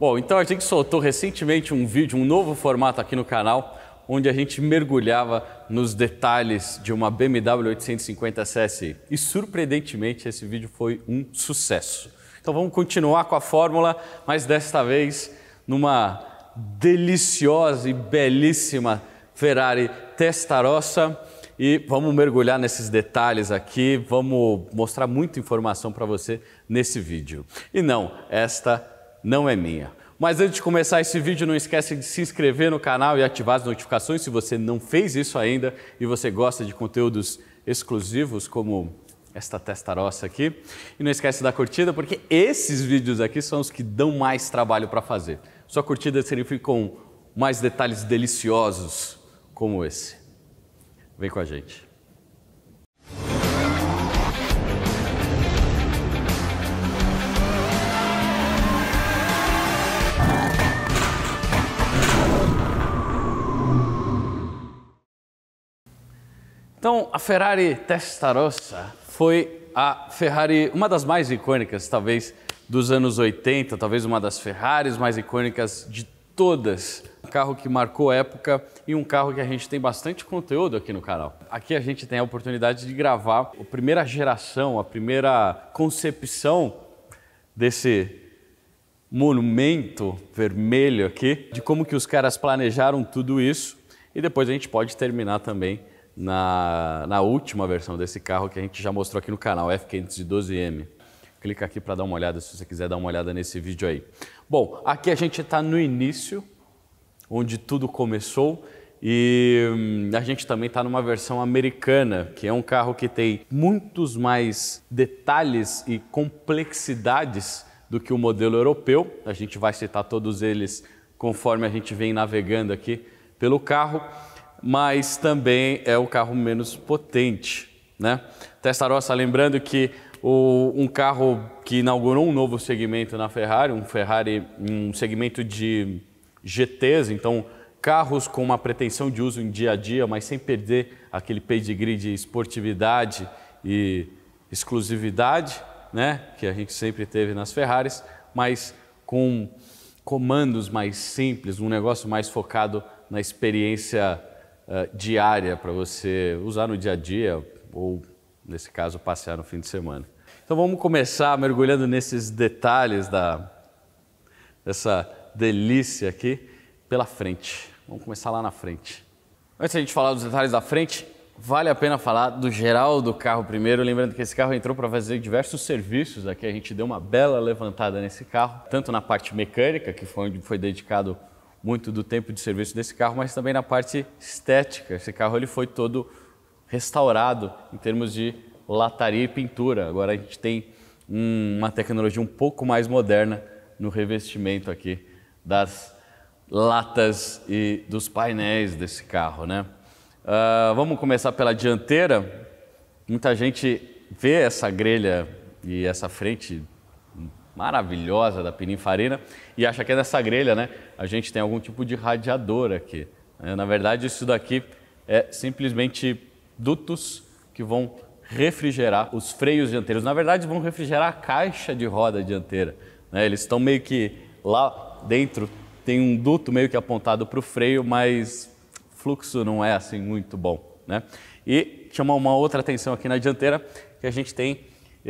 Bom, então a gente soltou recentemente um vídeo, um novo formato aqui no canal, onde a gente mergulhava nos detalhes de uma BMW 850 CSI E surpreendentemente esse vídeo foi um sucesso. Então vamos continuar com a fórmula, mas desta vez numa deliciosa e belíssima Ferrari Testarossa. E vamos mergulhar nesses detalhes aqui, vamos mostrar muita informação para você nesse vídeo. E não, esta não é minha. Mas antes de começar esse vídeo, não esquece de se inscrever no canal e ativar as notificações se você não fez isso ainda e você gosta de conteúdos exclusivos como esta testarossa aqui. E não esquece da curtida, porque esses vídeos aqui são os que dão mais trabalho para fazer. Sua curtida com mais detalhes deliciosos como esse. Vem com a gente. Então, a Ferrari Testarossa foi a Ferrari, uma das mais icônicas, talvez, dos anos 80, talvez uma das Ferraris mais icônicas de todas. Um carro que marcou época e um carro que a gente tem bastante conteúdo aqui no canal. Aqui a gente tem a oportunidade de gravar a primeira geração, a primeira concepção desse monumento vermelho aqui, de como que os caras planejaram tudo isso. E depois a gente pode terminar também na, na última versão desse carro que a gente já mostrou aqui no canal, F512M. Clica aqui para dar uma olhada se você quiser dar uma olhada nesse vídeo aí. Bom, aqui a gente está no início, onde tudo começou. E hum, a gente também está numa versão americana, que é um carro que tem muitos mais detalhes e complexidades do que o modelo europeu. A gente vai citar todos eles conforme a gente vem navegando aqui pelo carro mas também é o carro menos potente. Né? Testarossa, lembrando que o, um carro que inaugurou um novo segmento na Ferrari, um Ferrari, um segmento de GTs, então carros com uma pretensão de uso em dia a dia, mas sem perder aquele pedigree de esportividade e exclusividade, né, que a gente sempre teve nas Ferraris, mas com comandos mais simples, um negócio mais focado na experiência eh, diária para você usar no dia a dia ou, nesse caso, passear no fim de semana. Então vamos começar mergulhando nesses detalhes da, dessa delícia aqui pela frente. Vamos começar lá na frente. Antes da gente falar dos detalhes da frente, vale a pena falar do geral do carro primeiro. Lembrando que esse carro entrou para fazer diversos serviços aqui. A gente deu uma bela levantada nesse carro, tanto na parte mecânica, que foi onde foi dedicado muito do tempo de serviço desse carro, mas também na parte estética. Esse carro ele foi todo restaurado em termos de lataria e pintura. Agora a gente tem um, uma tecnologia um pouco mais moderna no revestimento aqui das latas e dos painéis desse carro, né? Uh, vamos começar pela dianteira. Muita gente vê essa grelha e essa frente maravilhosa da Pininfarina e acha que é nessa grelha, né? A gente tem algum tipo de radiador aqui. Né? Na verdade, isso daqui é simplesmente dutos que vão refrigerar os freios dianteiros. Na verdade, vão refrigerar a caixa de roda dianteira. Né? Eles estão meio que lá dentro, tem um duto meio que apontado para o freio, mas fluxo não é assim muito bom. Né? E chamar uma outra atenção aqui na dianteira, que a gente tem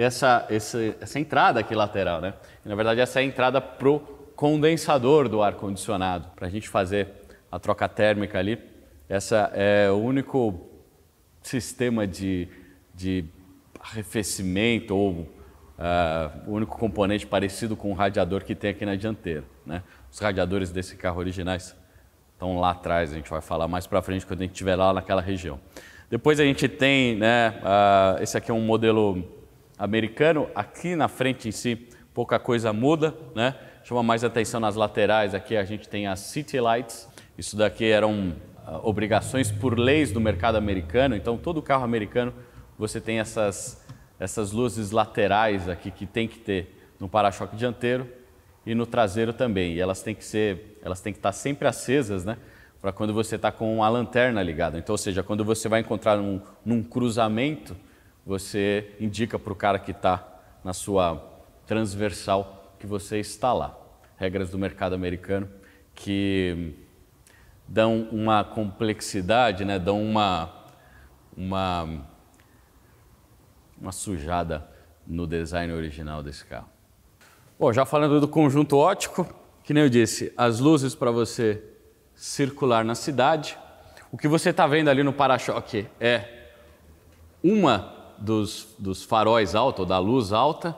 essa, essa, essa entrada aqui lateral, né? E, na verdade, essa é a entrada pro condensador do ar-condicionado, para a gente fazer a troca térmica ali. Essa é o único sistema de, de arrefecimento ou uh, o único componente parecido com o radiador que tem aqui na dianteira. Né? Os radiadores desse carro originais estão lá atrás, a gente vai falar mais para frente quando a gente estiver lá naquela região. Depois a gente tem, né, uh, esse aqui é um modelo americano. Aqui na frente em si, pouca coisa muda, né? Chama mais atenção nas laterais. Aqui a gente tem as City Lights. Isso daqui eram ah, obrigações por leis do mercado americano. Então, todo carro americano você tem essas, essas luzes laterais aqui que tem que ter no para-choque dianteiro e no traseiro também. E elas têm que ser, elas têm que estar sempre acesas, né? Para quando você está com a lanterna ligada. Então, ou seja, quando você vai encontrar um, num cruzamento, você indica para o cara que está na sua transversal que você está lá. Regras do mercado americano que dão uma complexidade, né? dão uma, uma, uma sujada no design original desse carro. Bom, já falando do conjunto ótico, que nem eu disse, as luzes para você circular na cidade. O que você está vendo ali no para-choque é uma dos, dos faróis altos, ou da luz alta,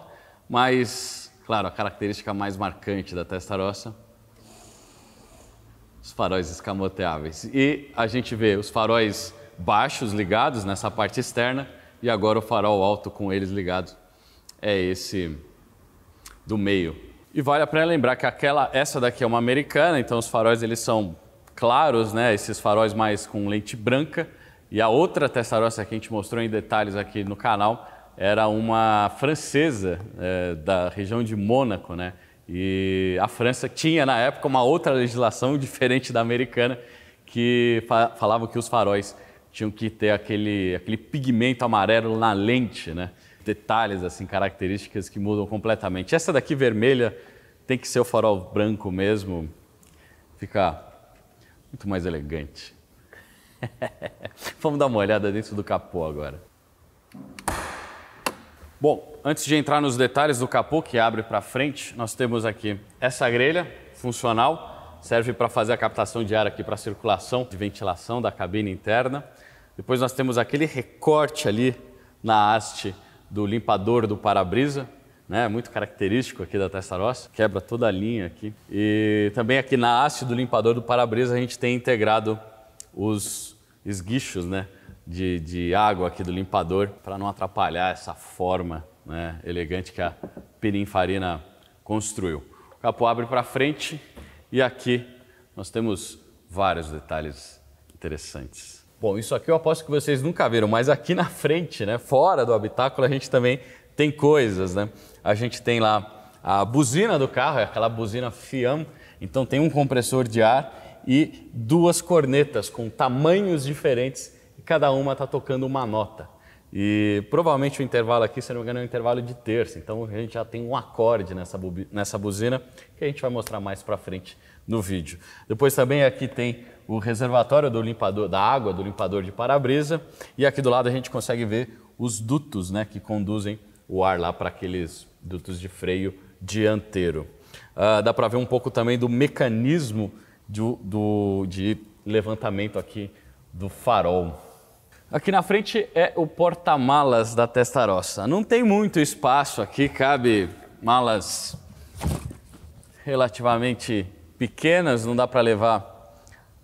mas, claro, a característica mais marcante da testarossa, os faróis escamoteáveis. E a gente vê os faróis baixos ligados nessa parte externa e agora o farol alto com eles ligados. É esse do meio. E vale a pena lembrar que aquela, essa daqui é uma americana, então os faróis eles são claros, né? Esses faróis mais com lente branca e a outra testarossa que a gente mostrou em detalhes aqui no canal era uma francesa é, da região de Mônaco, né? E a França tinha na época uma outra legislação diferente da americana que fa falava que os faróis tinham que ter aquele, aquele pigmento amarelo na lente, né? Detalhes assim, características que mudam completamente. Essa daqui vermelha tem que ser o farol branco mesmo. Fica muito mais elegante. Vamos dar uma olhada dentro do capô agora. Bom, antes de entrar nos detalhes do capô que abre para frente, nós temos aqui essa grelha funcional, serve para fazer a captação de ar aqui para circulação de ventilação da cabine interna. Depois nós temos aquele recorte ali na haste do limpador do para-brisa, né? Muito característico aqui da Testarossa, quebra toda a linha aqui. E também aqui na haste do limpador do para-brisa a gente tem integrado os esguichos né, de, de água aqui do limpador para não atrapalhar essa forma né, elegante que a Pininfarina construiu. O capô abre para frente e aqui nós temos vários detalhes interessantes. Bom, isso aqui eu aposto que vocês nunca viram, mas aqui na frente, né, fora do habitáculo, a gente também tem coisas, né? A gente tem lá a buzina do carro, é aquela buzina FIAM, então tem um compressor de ar e duas cornetas com tamanhos diferentes e cada uma está tocando uma nota. E provavelmente o intervalo aqui, se não me engano, é um intervalo de terça. Então a gente já tem um acorde nessa, nessa buzina que a gente vai mostrar mais para frente no vídeo. Depois também aqui tem o reservatório do limpador da água, do limpador de para-brisa. E aqui do lado a gente consegue ver os dutos né, que conduzem o ar lá para aqueles dutos de freio dianteiro. Uh, dá para ver um pouco também do mecanismo do, do, de levantamento aqui do farol. Aqui na frente é o porta-malas da Testarossa. Não tem muito espaço aqui, cabe malas relativamente pequenas, não dá para levar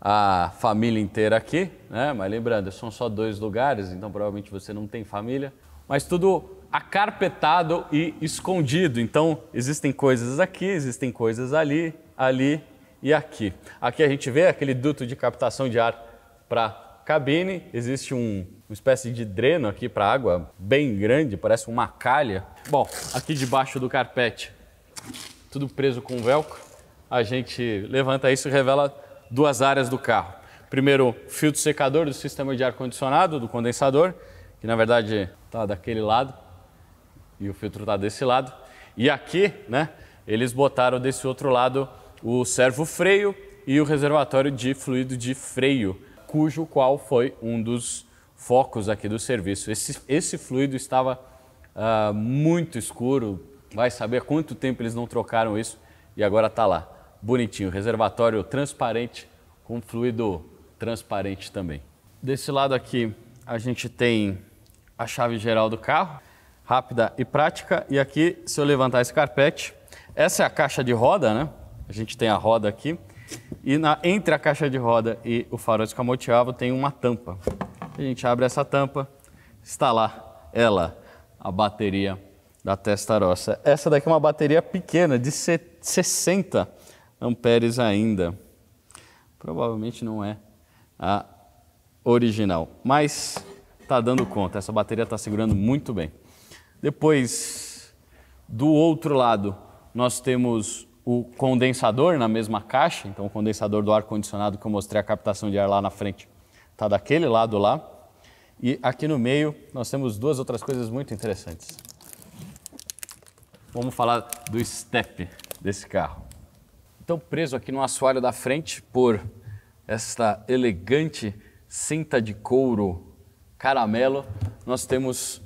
a família inteira aqui, né? Mas lembrando, são só dois lugares, então provavelmente você não tem família, mas tudo acarpetado e escondido. Então existem coisas aqui, existem coisas ali, ali e aqui. Aqui a gente vê aquele duto de captação de ar para cabine, existe um, uma espécie de dreno aqui para água bem grande, parece uma calha. Bom, aqui debaixo do carpete, tudo preso com velcro, a gente levanta isso e revela duas áreas do carro. Primeiro, o filtro secador do sistema de ar-condicionado, do condensador, que na verdade está daquele lado e o filtro está desse lado. E aqui, né, eles botaram desse outro lado o servo freio e o reservatório de fluido de freio, cujo qual foi um dos focos aqui do serviço. Esse, esse fluido estava uh, muito escuro, vai saber quanto tempo eles não trocaram isso e agora está lá, bonitinho, reservatório transparente com fluido transparente também. Desse lado aqui a gente tem a chave geral do carro, rápida e prática. E aqui, se eu levantar esse carpete, essa é a caixa de roda, né? A gente tem a roda aqui e na, entre a caixa de roda e o farol escamoteado tem uma tampa. A gente abre essa tampa, está lá ela, a bateria da Testarossa. Essa daqui é uma bateria pequena, de 60 amperes ainda. Provavelmente não é a original, mas está dando conta. Essa bateria está segurando muito bem. Depois, do outro lado, nós temos o condensador na mesma caixa, então o condensador do ar-condicionado que eu mostrei a captação de ar lá na frente está daquele lado lá. E aqui no meio nós temos duas outras coisas muito interessantes. Vamos falar do step desse carro. Então, preso aqui no assoalho da frente por esta elegante cinta de couro caramelo, nós temos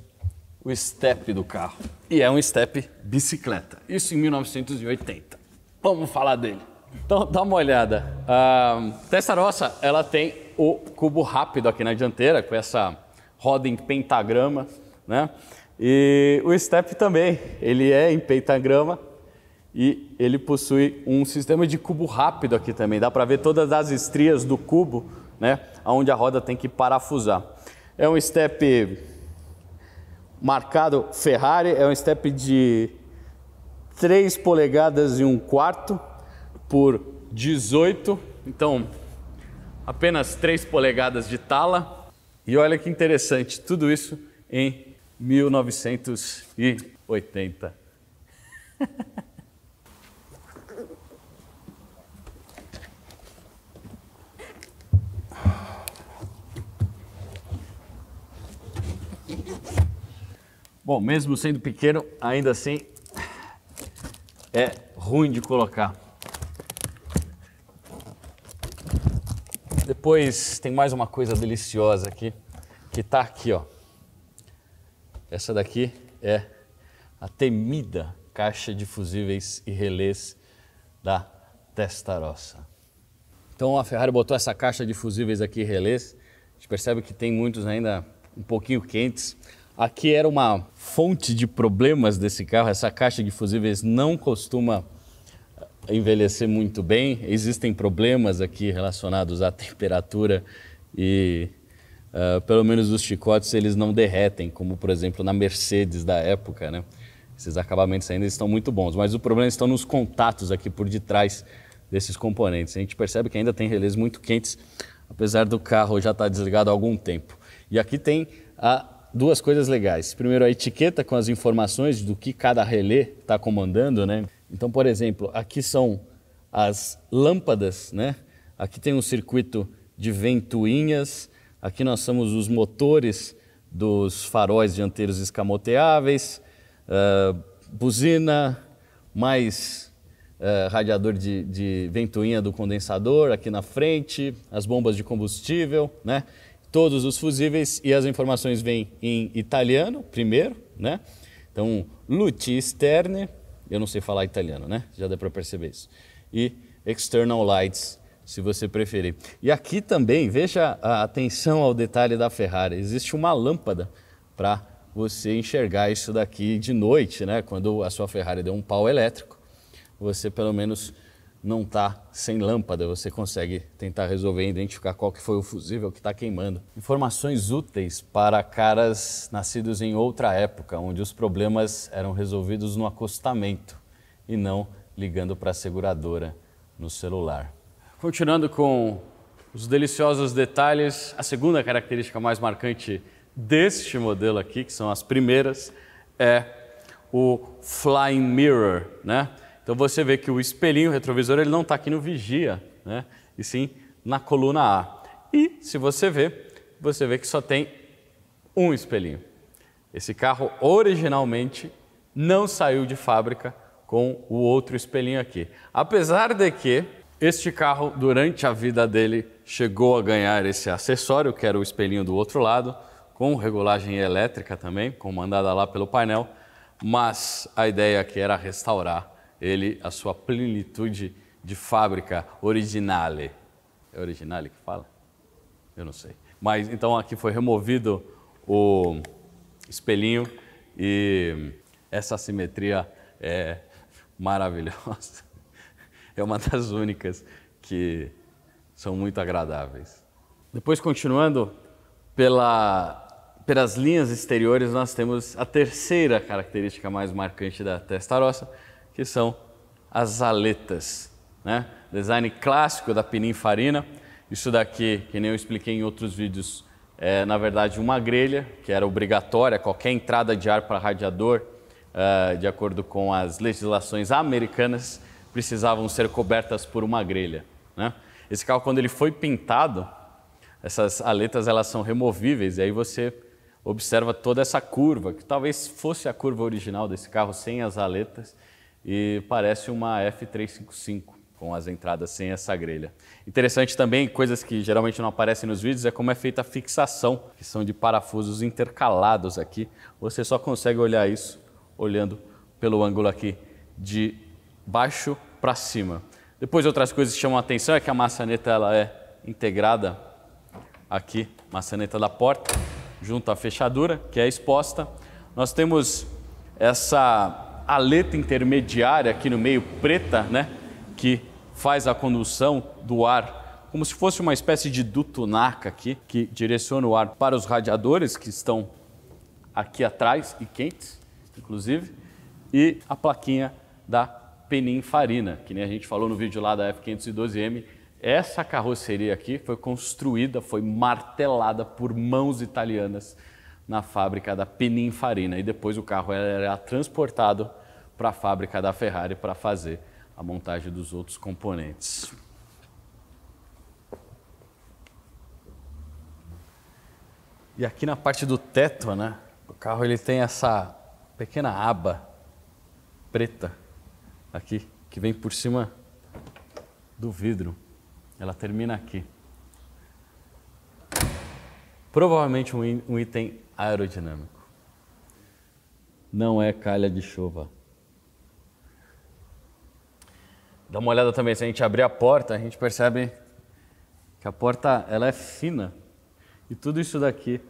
o step do carro. E é um step bicicleta. Isso em 1980. Vamos falar dele. Então, dá uma olhada. A ah, Testarossa, ela tem o cubo rápido aqui na dianteira, com essa roda em pentagrama, né? E o Step também, ele é em pentagrama e ele possui um sistema de cubo rápido aqui também. Dá para ver todas as estrias do cubo, né? Onde a roda tem que parafusar. É um Step marcado Ferrari, é um Step de 3 polegadas e 1 quarto por 18, então apenas 3 polegadas de tala. E olha que interessante, tudo isso em 1980. Bom, mesmo sendo pequeno, ainda assim é ruim de colocar. Depois tem mais uma coisa deliciosa aqui, que tá aqui, ó. Essa daqui é a temida caixa de fusíveis e relés da Testarossa. Então a Ferrari botou essa caixa de fusíveis aqui e relés. A gente percebe que tem muitos ainda um pouquinho quentes. Aqui era uma fonte de problemas desse carro. Essa caixa de fusíveis não costuma eh, envelhecer muito bem. Existem problemas aqui relacionados à temperatura e uh, pelo menos os chicotes eles não derretem, como por exemplo na Mercedes da época, né? Esses acabamentos ainda estão muito bons, mas o problema é estão nos contatos aqui por detrás desses componentes. A gente percebe que ainda tem relés muito quentes, apesar do carro já estar tá desligado há algum tempo. E aqui tem a duas coisas legais. Primeiro, a etiqueta com as informações do que cada relé está comandando, né? Então, por exemplo, aqui são as lâmpadas, né? Aqui tem um circuito de ventoinhas, aqui nós somos os motores dos faróis dianteiros escamoteáveis, uh, buzina, mais uh, radiador de, de ventoinha do condensador aqui na frente, as bombas de combustível, né? todos os fusíveis e as informações vêm em italiano primeiro, né? Então, luci esterne, eu não sei falar italiano, né? Já dá para perceber isso. E external lights, se você preferir. E aqui também, veja a atenção ao detalhe da Ferrari. Existe uma lâmpada para você enxergar isso daqui de noite, né? Quando a sua Ferrari deu um pau elétrico, você pelo menos não está sem lâmpada, você consegue tentar resolver e identificar qual que foi o fusível que está queimando. Informações úteis para caras nascidos em outra época, onde os problemas eram resolvidos no acostamento e não ligando para a seguradora no celular. Continuando com os deliciosos detalhes, a segunda característica mais marcante deste modelo aqui, que são as primeiras, é o flying mirror, né? Então você vê que o espelhinho retrovisor ele não está aqui no vigia, né? e sim na coluna A. E se você vê, você vê que só tem um espelhinho. Esse carro originalmente não saiu de fábrica com o outro espelhinho aqui. Apesar de que este carro, durante a vida dele, chegou a ganhar esse acessório, que era o espelhinho do outro lado, com regulagem elétrica também, comandada lá pelo painel, mas a ideia aqui era restaurar ele a sua plenitude de fábrica originale. É originale que fala? Eu não sei. Mas então aqui foi removido o espelhinho e essa simetria é maravilhosa. É uma das únicas que são muito agradáveis. Depois, continuando pela, pelas linhas exteriores, nós temos a terceira característica mais marcante da roça, que são as aletas. Né? Design clássico da Pininfarina. Isso daqui, que nem eu expliquei em outros vídeos, é na verdade uma grelha que era obrigatória, qualquer entrada de ar para radiador, uh, de acordo com as legislações americanas, precisavam ser cobertas por uma grelha. Né? Esse carro, quando ele foi pintado, essas aletas elas são removíveis e aí você observa toda essa curva, que talvez fosse a curva original desse carro sem as aletas, e parece uma F355 com as entradas sem essa grelha. Interessante também, coisas que geralmente não aparecem nos vídeos, é como é feita a fixação, que são de parafusos intercalados aqui. Você só consegue olhar isso olhando pelo ângulo aqui de baixo para cima. Depois outras coisas que chamam a atenção é que a maçaneta ela é integrada aqui, maçaneta da porta, junto à fechadura, que é exposta. Nós temos essa a letra intermediária aqui no meio preta, né, que faz a condução do ar, como se fosse uma espécie de duto NACA aqui, que direciona o ar para os radiadores que estão aqui atrás e quentes, inclusive, e a plaquinha da Peninfarina, que nem a gente falou no vídeo lá da F512M. Essa carroceria aqui foi construída, foi martelada por mãos italianas na fábrica da Pininfarina e depois o carro era transportado para a fábrica da Ferrari para fazer a montagem dos outros componentes. E aqui na parte do teto, né? O carro ele tem essa pequena aba preta aqui que vem por cima do vidro. Ela termina aqui. Provavelmente um item aerodinâmico. Não é calha de chuva. Dá uma olhada também, se a gente abrir a porta, a gente percebe que a porta ela é fina. E tudo isso daqui,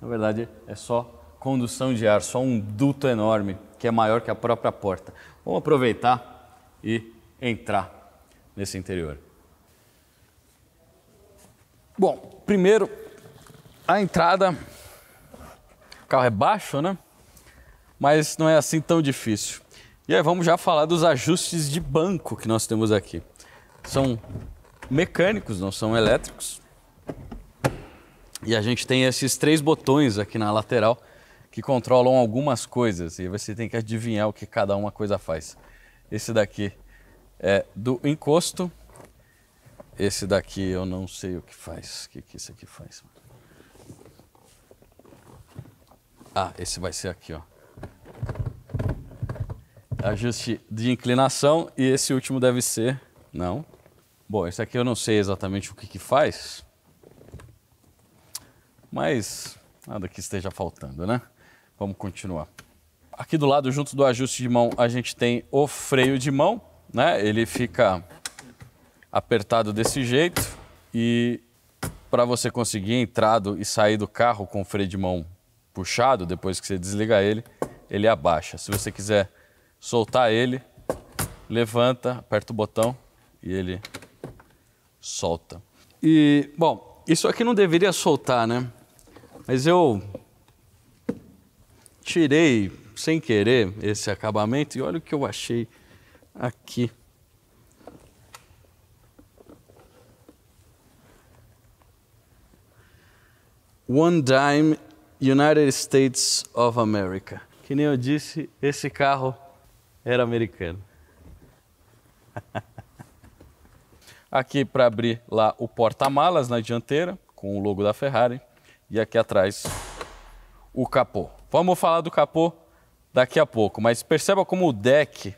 na verdade, é só condução de ar, só um duto enorme, que é maior que a própria porta. Vamos aproveitar e entrar nesse interior. Bom, primeiro a entrada. O carro é baixo, né? Mas não é assim tão difícil. E aí vamos já falar dos ajustes de banco que nós temos aqui. São mecânicos, não são elétricos. E a gente tem esses três botões aqui na lateral que controlam algumas coisas e você tem que adivinhar o que cada uma coisa faz. Esse daqui é do encosto. Esse daqui eu não sei o que faz. O que, que isso aqui faz? Ah, esse vai ser aqui, ó ajuste de inclinação e esse último deve ser, não. Bom, esse aqui eu não sei exatamente o que, que faz, mas nada que esteja faltando, né? Vamos continuar. Aqui do lado, junto do ajuste de mão, a gente tem o freio de mão, né? Ele fica apertado desse jeito e para você conseguir entrado e sair do carro com o freio de mão puxado, depois que você desliga ele, ele abaixa. Se você quiser soltar ele, levanta, aperta o botão e ele solta. E, bom, isso aqui não deveria soltar, né? Mas eu tirei sem querer esse acabamento e olha o que eu achei aqui. One Dime United States of America. Que nem eu disse, esse carro era americano. Aqui para abrir lá o porta-malas na dianteira, com o logo da Ferrari. E aqui atrás o capô. Vamos falar do capô daqui a pouco, mas perceba como o deck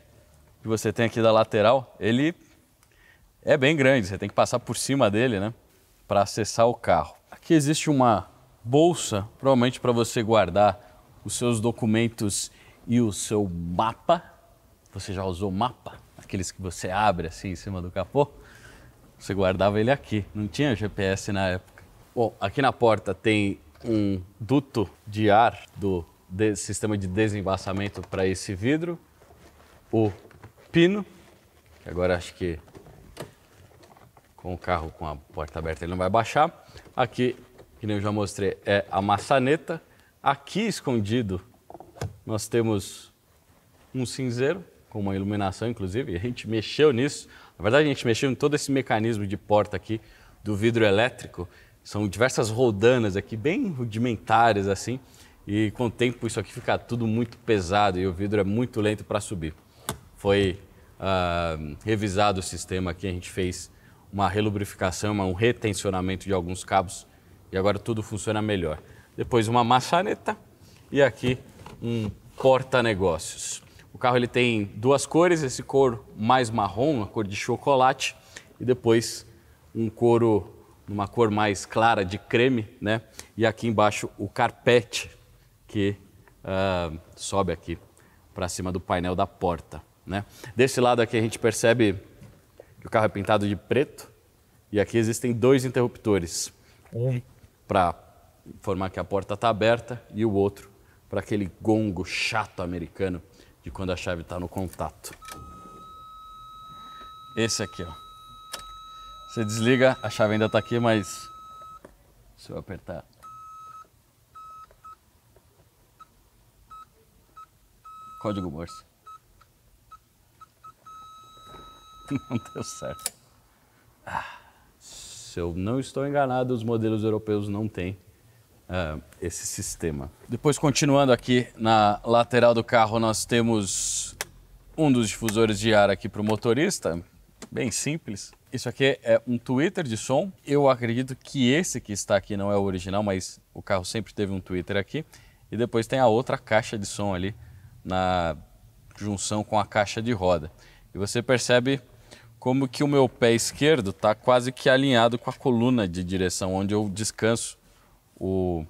que você tem aqui da lateral, ele é bem grande, você tem que passar por cima dele, né, para acessar o carro. Aqui existe uma bolsa, provavelmente para você guardar os seus documentos e o seu mapa. Você já usou mapa? Aqueles que você abre assim em cima do capô? Você guardava ele aqui. Não tinha GPS na época. Bom, aqui na porta tem um duto de ar do de sistema de desembaçamento para esse vidro. O pino, que agora acho que com o carro com a porta aberta ele não vai baixar. Aqui, que nem eu já mostrei, é a maçaneta. Aqui escondido nós temos um cinzeiro com uma iluminação, inclusive, a gente mexeu nisso. Na verdade, a gente mexeu em todo esse mecanismo de porta aqui do vidro elétrico. São diversas rodanas aqui, bem rudimentares assim, e com o tempo isso aqui fica tudo muito pesado e o vidro é muito lento para subir. Foi uh, revisado o sistema aqui, a gente fez uma relubrificação, um retencionamento de alguns cabos e agora tudo funciona melhor. Depois uma maçaneta e aqui um porta-negócios. O carro ele tem duas cores, esse cor mais marrom, uma cor de chocolate, e depois um couro numa cor mais clara de creme, né? E aqui embaixo o carpete que uh, sobe aqui para cima do painel da porta, né? Desse lado aqui a gente percebe que o carro é pintado de preto e aqui existem dois interruptores, um para informar que a porta está aberta e o outro para aquele gongo chato americano de quando a chave está no contato. Esse aqui, ó. Você desliga, a chave ainda está aqui, mas se eu apertar... Código Morse. Não deu certo. Ah, se eu não estou enganado, os modelos europeus não têm uh, esse sistema. Depois, continuando aqui na lateral do carro, nós temos um dos difusores de ar aqui para o motorista, bem simples. Isso aqui é um Twitter de som. Eu acredito que esse que está aqui não é o original, mas o carro sempre teve um Twitter aqui. E depois tem a outra caixa de som ali na junção com a caixa de roda. E você percebe como que o meu pé esquerdo está quase que alinhado com a coluna de direção, onde eu descanso o,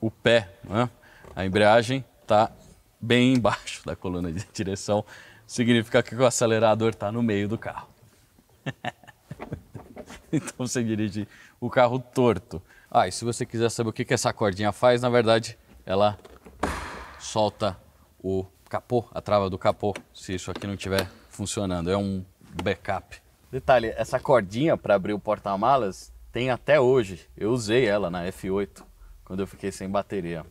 o pé, né? a embreagem está bem embaixo da coluna de direção, significa que o acelerador está no meio do carro. então você dirige o carro torto. Ah, e se você quiser saber o que, que essa cordinha faz, na verdade ela solta o capô, a trava do capô, se isso aqui não estiver funcionando. É um backup. Detalhe, essa cordinha para abrir o porta-malas tem até hoje. Eu usei ela na F8 quando eu fiquei sem bateria.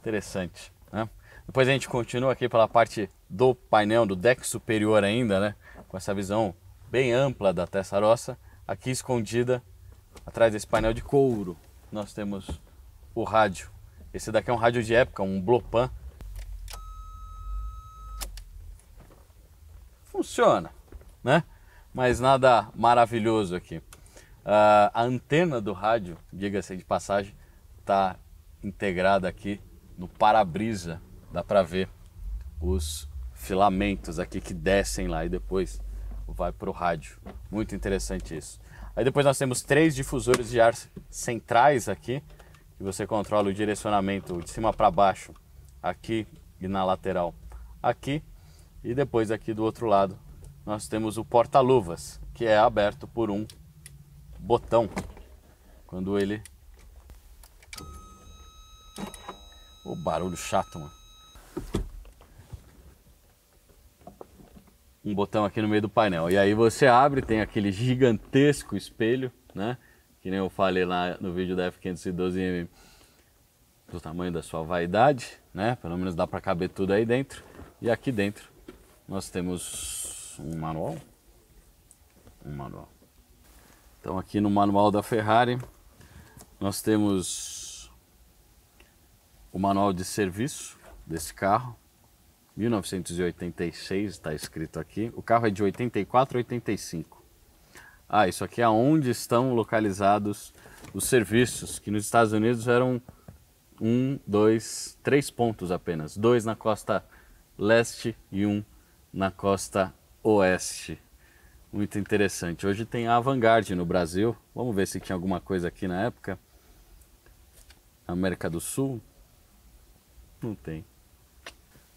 Interessante, né? Depois a gente continua aqui pela parte do painel, do deck superior ainda, né? Com essa visão bem ampla da Tessarossa. Aqui escondida, atrás desse painel de couro, nós temos o rádio. Esse daqui é um rádio de época, um Blopan. Funciona, né? Mas nada maravilhoso aqui. Uh, a antena do rádio, diga-se de passagem, está integrada aqui no para-brisa. Dá para ver os filamentos aqui que descem lá e depois vai para o rádio. Muito interessante isso. Aí depois nós temos três difusores de ar centrais aqui, que você controla o direcionamento de cima para baixo, aqui e na lateral aqui. E depois aqui do outro lado nós temos o porta-luvas, que é aberto por um botão quando ele. O barulho chato, mano. Um botão aqui no meio do painel. E aí você abre, tem aquele gigantesco espelho, né? Que nem eu falei lá no vídeo da F512M do tamanho da sua vaidade, né? Pelo menos dá para caber tudo aí dentro. E aqui dentro nós temos um manual. Um manual. Então aqui no manual da Ferrari nós temos o manual de serviço desse carro. 1986 está escrito aqui. O carro é de 84 85. Ah, isso aqui é onde estão localizados os serviços, que nos Estados Unidos eram um, dois, três pontos apenas. Dois na costa leste e um na costa oeste muito interessante. Hoje tem a Vanguard no Brasil. Vamos ver se tinha alguma coisa aqui na época. América do Sul? Não tem.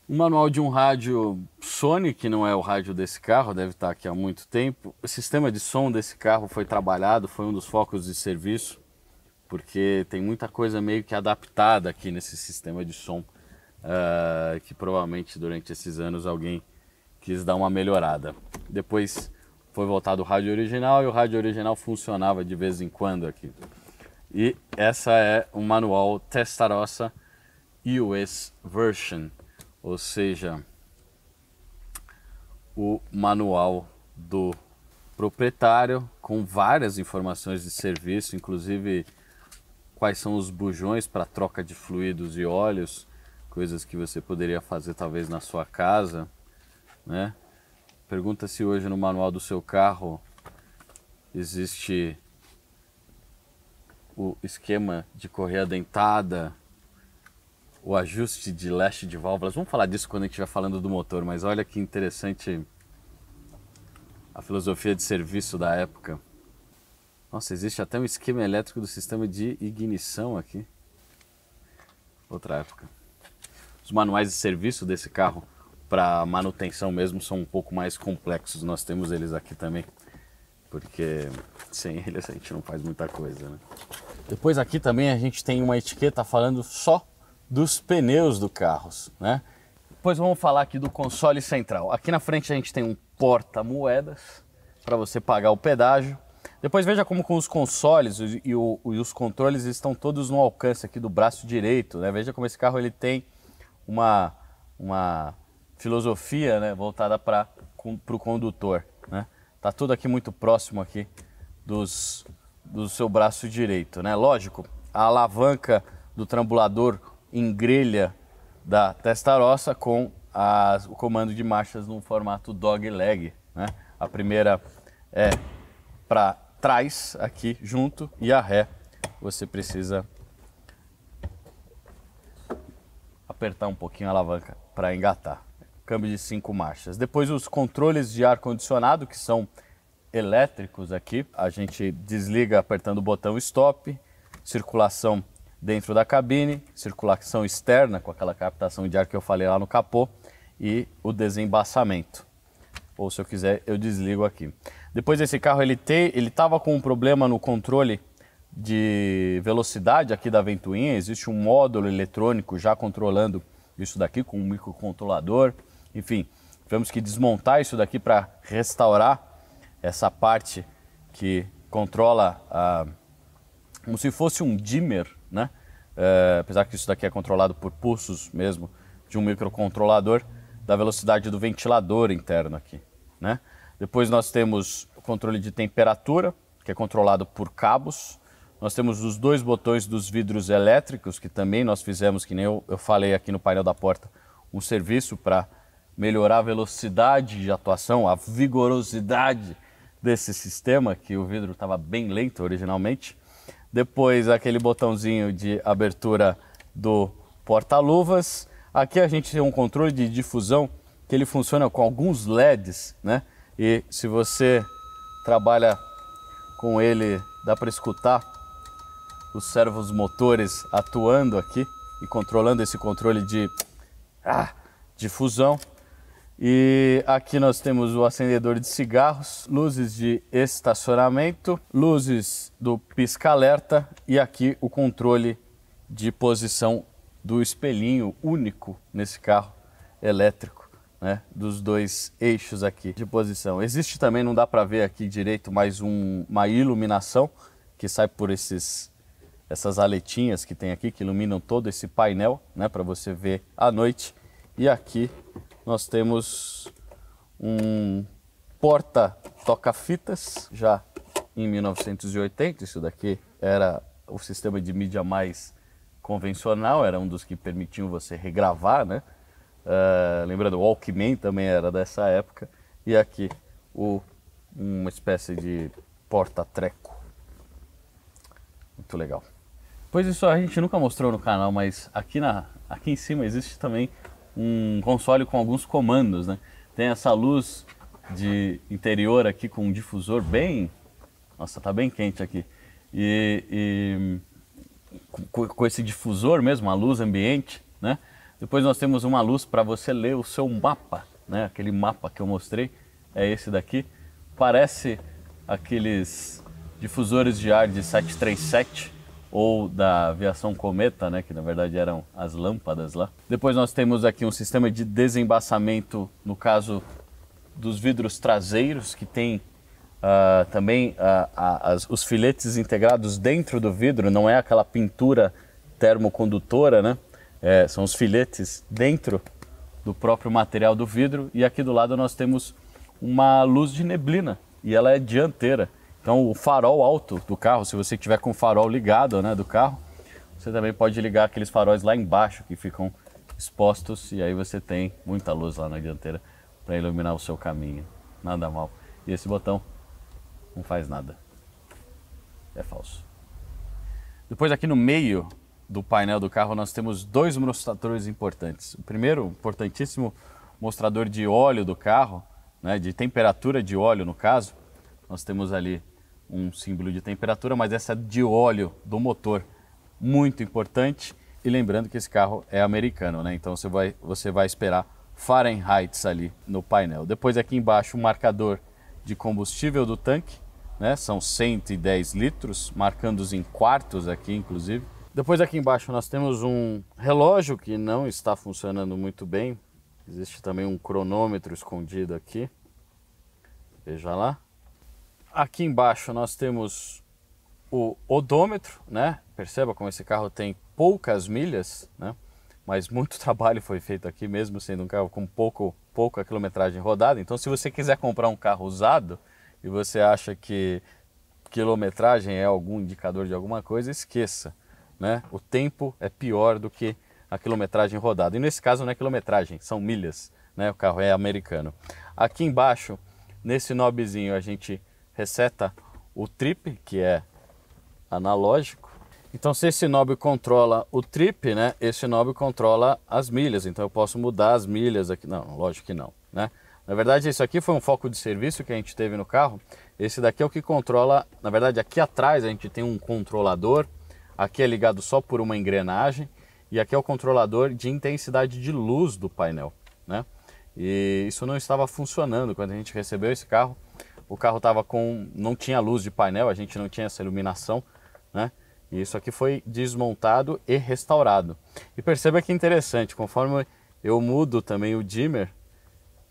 O manual de um rádio Sony, que não é o rádio desse carro, deve estar aqui há muito tempo. O sistema de som desse carro foi trabalhado, foi um dos focos de serviço, porque tem muita coisa meio que adaptada aqui nesse sistema de som, uh, que provavelmente durante esses anos alguém quis dar uma melhorada. Depois foi voltado o rádio original e o rádio original funcionava de vez em quando aqui. E essa é um manual Testarossa US Version, ou seja, o manual do proprietário com várias informações de serviço, inclusive quais são os bujões para troca de fluidos e óleos, coisas que você poderia fazer talvez na sua casa, né? Pergunta se hoje no manual do seu carro existe o esquema de correia dentada, o ajuste de leste de válvulas. Vamos falar disso quando a gente estiver falando do motor, mas olha que interessante a filosofia de serviço da época. Nossa, existe até um esquema elétrico do sistema de ignição aqui. Outra época. Os manuais de serviço desse carro para manutenção mesmo são um pouco mais complexos. Nós temos eles aqui também, porque sem eles a gente não faz muita coisa, né? Depois aqui também a gente tem uma etiqueta falando só dos pneus do carros, né? Depois vamos falar aqui do console central. Aqui na frente a gente tem um porta-moedas para você pagar o pedágio. Depois veja como com os consoles e, o, e, os controles estão todos no alcance aqui do braço direito, né? Veja como esse carro ele tem uma, uma filosofia né, voltada para o condutor. Né? Tá tudo aqui muito próximo aqui dos, do seu braço direito. Né? Lógico, a alavanca do trambulador engrelha da testarossa com as, o comando de marchas no formato dog leg. Né? A primeira é para trás aqui junto e a ré você precisa apertar um pouquinho a alavanca para engatar câmbio de cinco marchas. Depois os controles de ar-condicionado, que são elétricos aqui. A gente desliga apertando o botão stop, circulação dentro da cabine, circulação externa com aquela captação de ar que eu falei lá no capô e o desembaçamento. Ou se eu quiser, eu desligo aqui. Depois esse carro ele te, ele estava com um problema no controle de velocidade aqui da ventoinha. Existe um módulo eletrônico já controlando isso daqui com um microcontrolador. Enfim, tivemos que desmontar isso daqui para restaurar essa parte que controla a, ah, como se fosse um dimmer, né? É, apesar que isso daqui é controlado por pulsos mesmo de um microcontrolador da velocidade do ventilador interno aqui, né? Depois nós temos o controle de temperatura, que é controlado por cabos. Nós temos os dois botões dos vidros elétricos, que também nós fizemos, que nem eu, eu falei aqui no painel da porta, um serviço para melhorar a velocidade de atuação, a vigorosidade desse sistema, que o vidro estava bem lento originalmente. Depois aquele botãozinho de abertura do porta-luvas. Aqui a gente tem um controle de difusão que ele funciona com alguns LEDs, né? E se você trabalha com ele, dá para escutar os servos motores atuando aqui e controlando esse controle de ah, difusão. E aqui nós temos o acendedor de cigarros, luzes de estacionamento, luzes do pisca-alerta e aqui o controle de posição do espelhinho único nesse carro elétrico, né? Dos dois eixos aqui de posição. Existe também, não dá para ver aqui direito, mais um, uma iluminação que sai por esses essas aletinhas que tem aqui que iluminam todo esse painel, né, para você ver à noite. E aqui nós temos um porta toca-fitas já em 1980. Isso daqui era o sistema de mídia mais convencional, era um dos que permitiam você regravar, né? Uh, lembrando, o Walkman também era dessa época. E aqui, o, uma espécie de porta-treco. Muito legal. Pois isso a gente nunca mostrou no canal, mas aqui, na, aqui em cima existe também um console com alguns comandos, né? Tem essa luz de interior aqui com um difusor bem... Nossa, tá bem quente aqui. E, e com, com esse difusor mesmo, a luz ambiente, né? Depois nós temos uma luz para você ler o seu mapa, né? Aquele mapa que eu mostrei é esse daqui. Parece aqueles difusores de ar de 737, ou da aviação cometa, né, que na verdade eram as lâmpadas lá. Depois nós temos aqui um sistema de desembaçamento, no caso dos vidros traseiros, que tem uh, também uh, as, os filetes integrados dentro do vidro, não é aquela pintura termocondutora, né? É, são os filetes dentro do próprio material do vidro. E aqui do lado nós temos uma luz de neblina e ela é dianteira. Então o farol alto do carro, se você tiver com o farol ligado né, do carro, você também pode ligar aqueles faróis lá embaixo que ficam expostos e aí você tem muita luz lá na dianteira para iluminar o seu caminho. Nada mal. E esse botão não faz nada. É falso. Depois aqui no meio do painel do carro nós temos dois mostradores importantes. O primeiro, importantíssimo mostrador de óleo do carro, né, de temperatura de óleo no caso. Nós temos ali um símbolo de temperatura, mas essa de óleo do motor, muito importante. E lembrando que esse carro é americano, né? Então você vai, você vai esperar Fahrenheit ali no painel. Depois aqui embaixo o marcador de combustível do tanque, né? São 110 litros, marcando-os em quartos aqui, inclusive. Depois aqui embaixo nós temos um relógio que não está funcionando muito bem. Existe também um cronômetro escondido aqui. Veja lá, Aqui embaixo nós temos o odômetro, né? Perceba como esse carro tem poucas milhas, né? Mas muito trabalho foi feito aqui mesmo sendo um carro com pouco pouca quilometragem rodada. Então se você quiser comprar um carro usado e você acha que quilometragem é algum indicador de alguma coisa, esqueça, né? O tempo é pior do que a quilometragem rodada. E nesse caso não é quilometragem, são milhas, né? O carro é americano. Aqui embaixo, nesse nobezinho, a gente reseta o trip, que é analógico. Então, se esse knob controla o trip, né, esse knob controla as milhas. Então, eu posso mudar as milhas aqui. Não, lógico que não, né? Na verdade, isso aqui foi um foco de serviço que a gente teve no carro. Esse daqui é o que controla. Na verdade, aqui atrás a gente tem um controlador. Aqui é ligado só por uma engrenagem. E aqui é o controlador de intensidade de luz do painel, né? E isso não estava funcionando quando a gente recebeu esse carro o carro tava com não tinha luz de painel, a gente não tinha essa iluminação, né? E isso aqui foi desmontado e restaurado. E perceba que interessante, conforme eu mudo também o dimmer,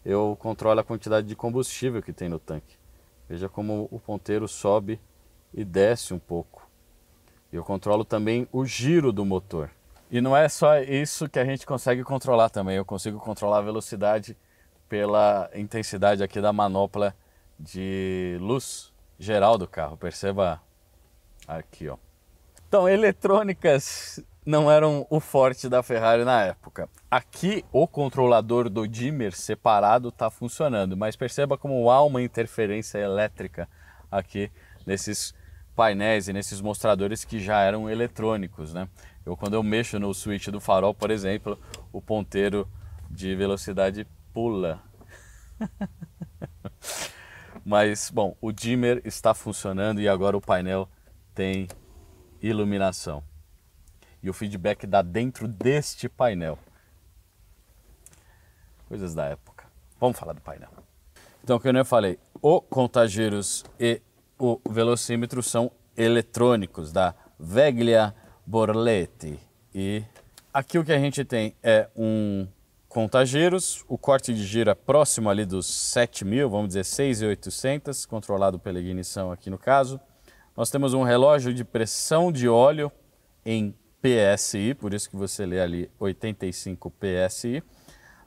eu controlo a quantidade de combustível que tem no tanque. Veja como o ponteiro sobe e desce um pouco. Eu controlo também o giro do motor. E não é só isso que a gente consegue controlar também, eu consigo controlar a velocidade pela intensidade aqui da manopla de luz geral do carro. Perceba aqui, ó. Então, eletrônicas não eram o forte da Ferrari na época. Aqui o controlador do dimmer separado está funcionando, mas perceba como há uma interferência elétrica aqui nesses painéis e nesses mostradores que já eram eletrônicos, né? Eu quando eu mexo no switch do farol, por exemplo, o ponteiro de velocidade pula. Mas, bom, o dimmer está funcionando e agora o painel tem iluminação. E o feedback dá dentro deste painel. Coisas da época. Vamos falar do painel. Então, como eu falei, o contageiros e o velocímetro são eletrônicos da Veglia Borletti. E aqui o que a gente tem é um contageiros, o corte de gira próximo ali dos 7 mil, vamos dizer 6,800, controlado pela ignição aqui no caso. Nós temos um relógio de pressão de óleo em PSI, por isso que você lê ali 85 PSI.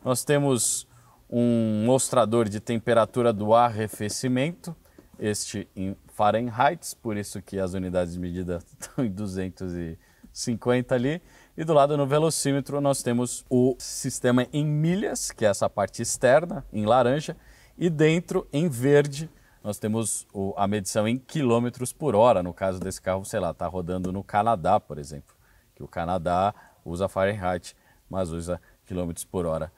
Nós temos um mostrador de temperatura do arrefecimento, este em Fahrenheit, por isso que as unidades de medida estão em 250 ali. E do lado no velocímetro nós temos o sistema em milhas, que é essa parte externa, em laranja, e dentro, em verde, nós temos o, a medição em quilômetros por hora. No caso desse carro, sei lá, está rodando no Canadá, por exemplo, que o Canadá usa Fahrenheit, mas usa quilômetros por hora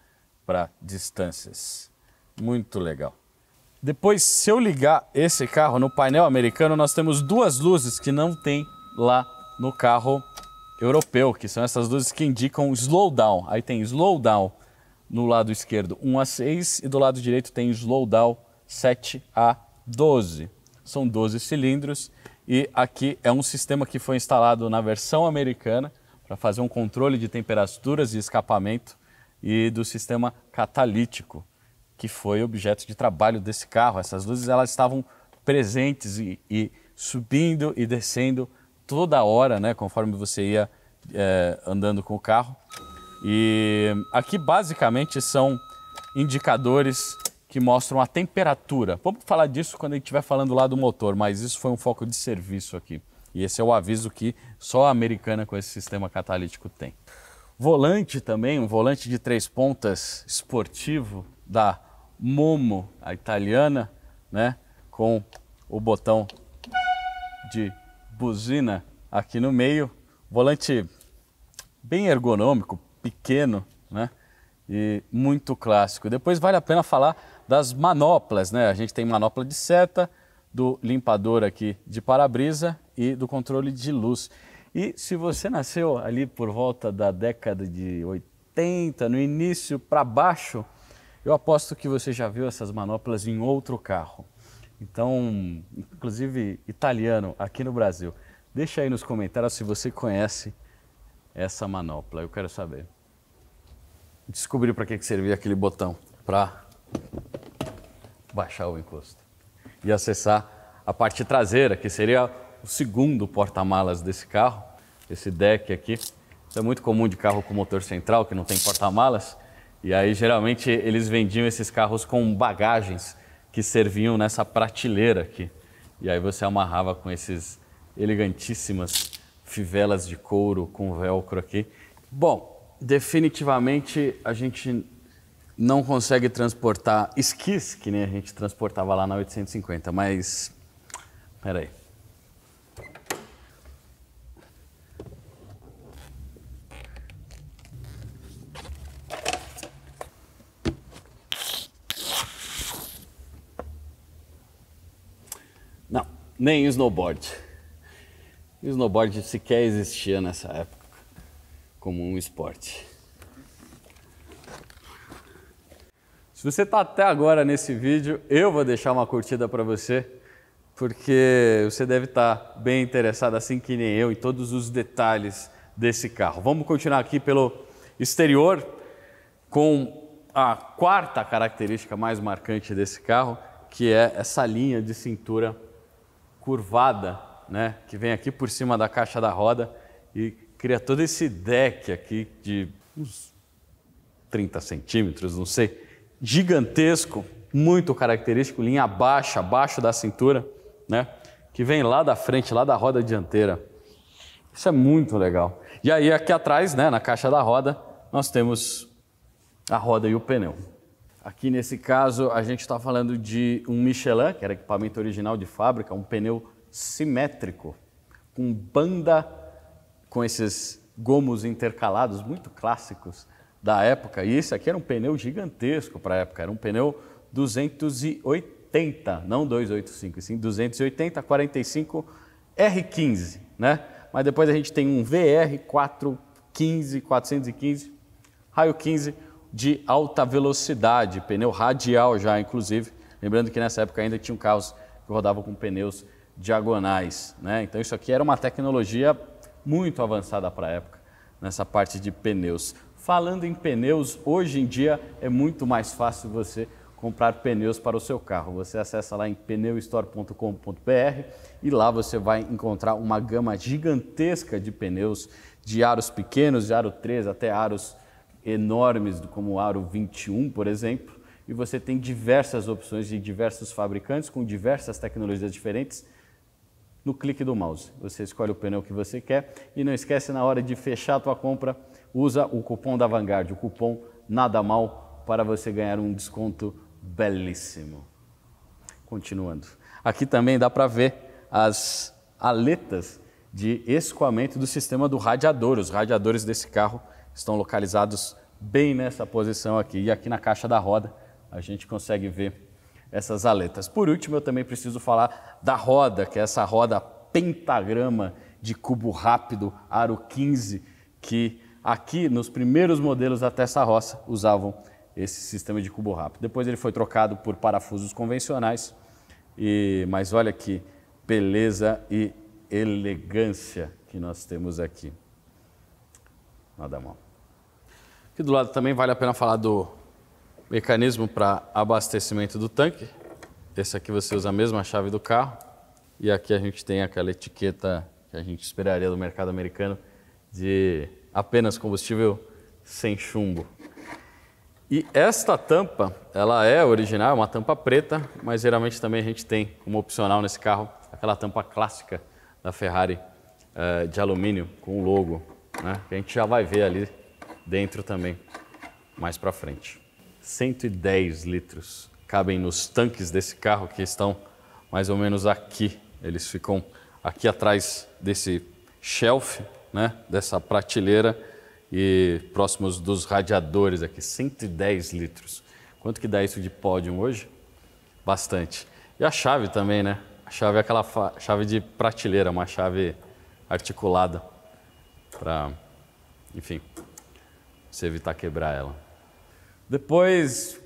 para distâncias. Muito legal. Depois, se eu ligar esse carro no painel americano, nós temos duas luzes que não tem lá no carro europeu, que são essas luzes que indicam slowdown. Aí tem slowdown no lado esquerdo 1 a 6 e do lado direito tem slowdown 7 a 12. São 12 cilindros e aqui é um sistema que foi instalado na versão americana para fazer um controle de temperaturas e escapamento e do sistema catalítico, que foi objeto de trabalho desse carro. Essas luzes elas estavam presentes e, e subindo e descendo toda hora, né, conforme você ia é, andando com o carro. E aqui basicamente são indicadores que mostram a temperatura. Vamos falar disso quando a gente estiver falando lá do motor, mas isso foi um foco de serviço aqui. E esse é o aviso que só a americana com esse sistema catalítico tem. Volante também, um volante de três pontas esportivo da Momo, a italiana, né? Com o botão de buzina aqui no meio, volante bem ergonômico, pequeno, né? E muito clássico. Depois vale a pena falar das manoplas, né? A gente tem manopla de seta, do limpador aqui de para-brisa e do controle de luz. E se você nasceu ali por volta da década de 80, no início para baixo, eu aposto que você já viu essas manoplas em outro carro. Então, inclusive italiano aqui no Brasil. Deixa aí nos comentários se você conhece essa manopla. Eu quero saber. Descobri para que, que servia aquele botão para baixar o encosto e acessar a parte traseira, que seria o segundo porta-malas desse carro, esse deck aqui. Isso é muito comum de carro com motor central que não tem porta-malas. E aí geralmente eles vendiam esses carros com bagagens que serviam nessa prateleira aqui. E aí você amarrava com esses elegantíssimas fivelas de couro com velcro aqui. Bom, definitivamente a gente não consegue transportar esquis, que nem a gente transportava lá na 850, mas peraí. nem snowboard. O snowboard sequer existia nessa época como um esporte. Se você está até agora nesse vídeo, eu vou deixar uma curtida para você, porque você deve estar tá bem interessado, assim que nem eu, em todos os detalhes desse carro. Vamos continuar aqui pelo exterior com a quarta característica mais marcante desse carro, que é essa linha de cintura curvada, né, que vem aqui por cima da caixa da roda e cria todo esse deck aqui de uns 30 centímetros, não sei, gigantesco, muito característico, linha baixa, abaixo da cintura, né, que vem lá da frente, lá da roda dianteira. Isso é muito legal. E aí aqui atrás, né, na caixa da roda, nós temos a roda e o pneu. Aqui nesse caso a gente está falando de um Michelin, que era equipamento original de fábrica, um pneu simétrico, com banda com esses gomos intercalados muito clássicos da época. E esse aqui era um pneu gigantesco para a época, era um pneu 280, não 285, sim 280 45 R15, né? Mas depois a gente tem um VR 415, 415, raio 15 de alta velocidade, pneu radial já, inclusive. Lembrando que nessa época ainda tinham carros que rodavam com pneus diagonais. Né? Então isso aqui era uma tecnologia muito avançada para a época, nessa parte de pneus. Falando em pneus, hoje em dia é muito mais fácil você comprar pneus para o seu carro. Você acessa lá em pneustore.com.br e lá você vai encontrar uma gama gigantesca de pneus, de aros pequenos, de aro 3 até aros enormes, como o Aro 21, por exemplo, e você tem diversas opções de diversos fabricantes com diversas tecnologias diferentes no clique do mouse. Você escolhe o pneu que você quer e não esquece na hora de fechar a tua compra, usa o cupom da Vanguard, o cupom nada mal para você ganhar um desconto belíssimo. Continuando. Aqui também dá para ver as aletas de escoamento do sistema do radiador, os radiadores desse carro estão localizados bem nessa posição aqui. E aqui na caixa da roda a gente consegue ver essas aletas. Por último, eu também preciso falar da roda, que é essa roda pentagrama de cubo rápido, aro 15, que aqui nos primeiros modelos da Tessa Roça usavam esse sistema de cubo rápido. Depois ele foi trocado por parafusos convencionais, e, mas olha que beleza e elegância que nós temos aqui. Nada mal. Aqui do lado também vale a pena falar do mecanismo para abastecimento do tanque. Esse aqui você usa a mesma chave do carro. E aqui a gente tem aquela etiqueta que a gente esperaria do mercado americano de apenas combustível sem chumbo. E esta tampa, ela é original, é uma tampa preta, mas geralmente também a gente tem como opcional nesse carro aquela tampa clássica da Ferrari eh, de alumínio com o logo, né? que a gente já vai ver ali dentro também, mais para frente. 110 litros cabem nos tanques desse carro que estão mais ou menos aqui. Eles ficam aqui atrás desse shelf, né? dessa prateleira e próximos dos radiadores aqui. 110 litros. Quanto que dá isso de pódio hoje? Bastante. E a chave também, né? A chave é aquela chave de prateleira, uma chave articulada para, enfim, você evitar quebrar ela. Depois,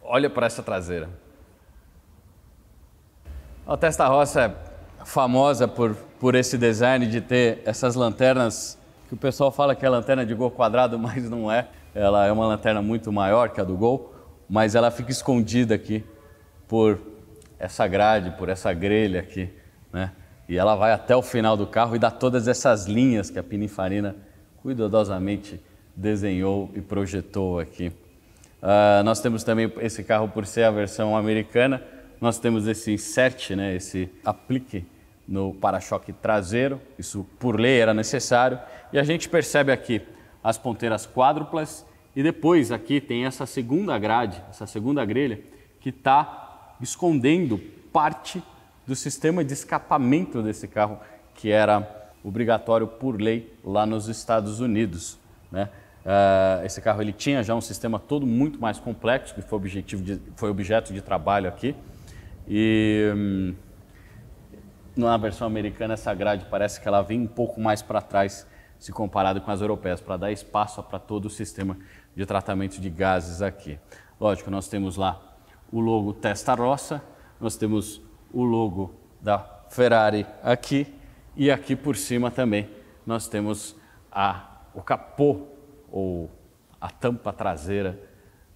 olha para essa traseira. A Testa Roça é famosa por, por esse design de ter essas lanternas que o pessoal fala que é lanterna de gol quadrado, mas não é. Ela é uma lanterna muito maior que a do gol, mas ela fica escondida aqui por essa grade, por essa grelha aqui, né? E ela vai até o final do carro e dá todas essas linhas que a Pininfarina cuidadosamente desenhou e projetou aqui. Uh, nós temos também esse carro, por ser a versão americana, nós temos esse insert, né, esse aplique no para-choque traseiro, isso por lei era necessário, e a gente percebe aqui as ponteiras quádruplas e depois aqui tem essa segunda grade, essa segunda grelha, que está escondendo parte do sistema de escapamento desse carro, que era obrigatório por lei lá nos Estados Unidos. Né? Uh, esse carro ele tinha já um sistema todo muito mais complexo, que foi, objetivo de, foi objeto de trabalho aqui. E hum, na versão americana, essa grade parece que ela vem um pouco mais para trás se comparado com as europeias, para dar espaço para todo o sistema de tratamento de gases aqui. Lógico, nós temos lá o logo Roça, nós temos o logo da Ferrari aqui e aqui por cima também nós temos a, o capô ou a tampa traseira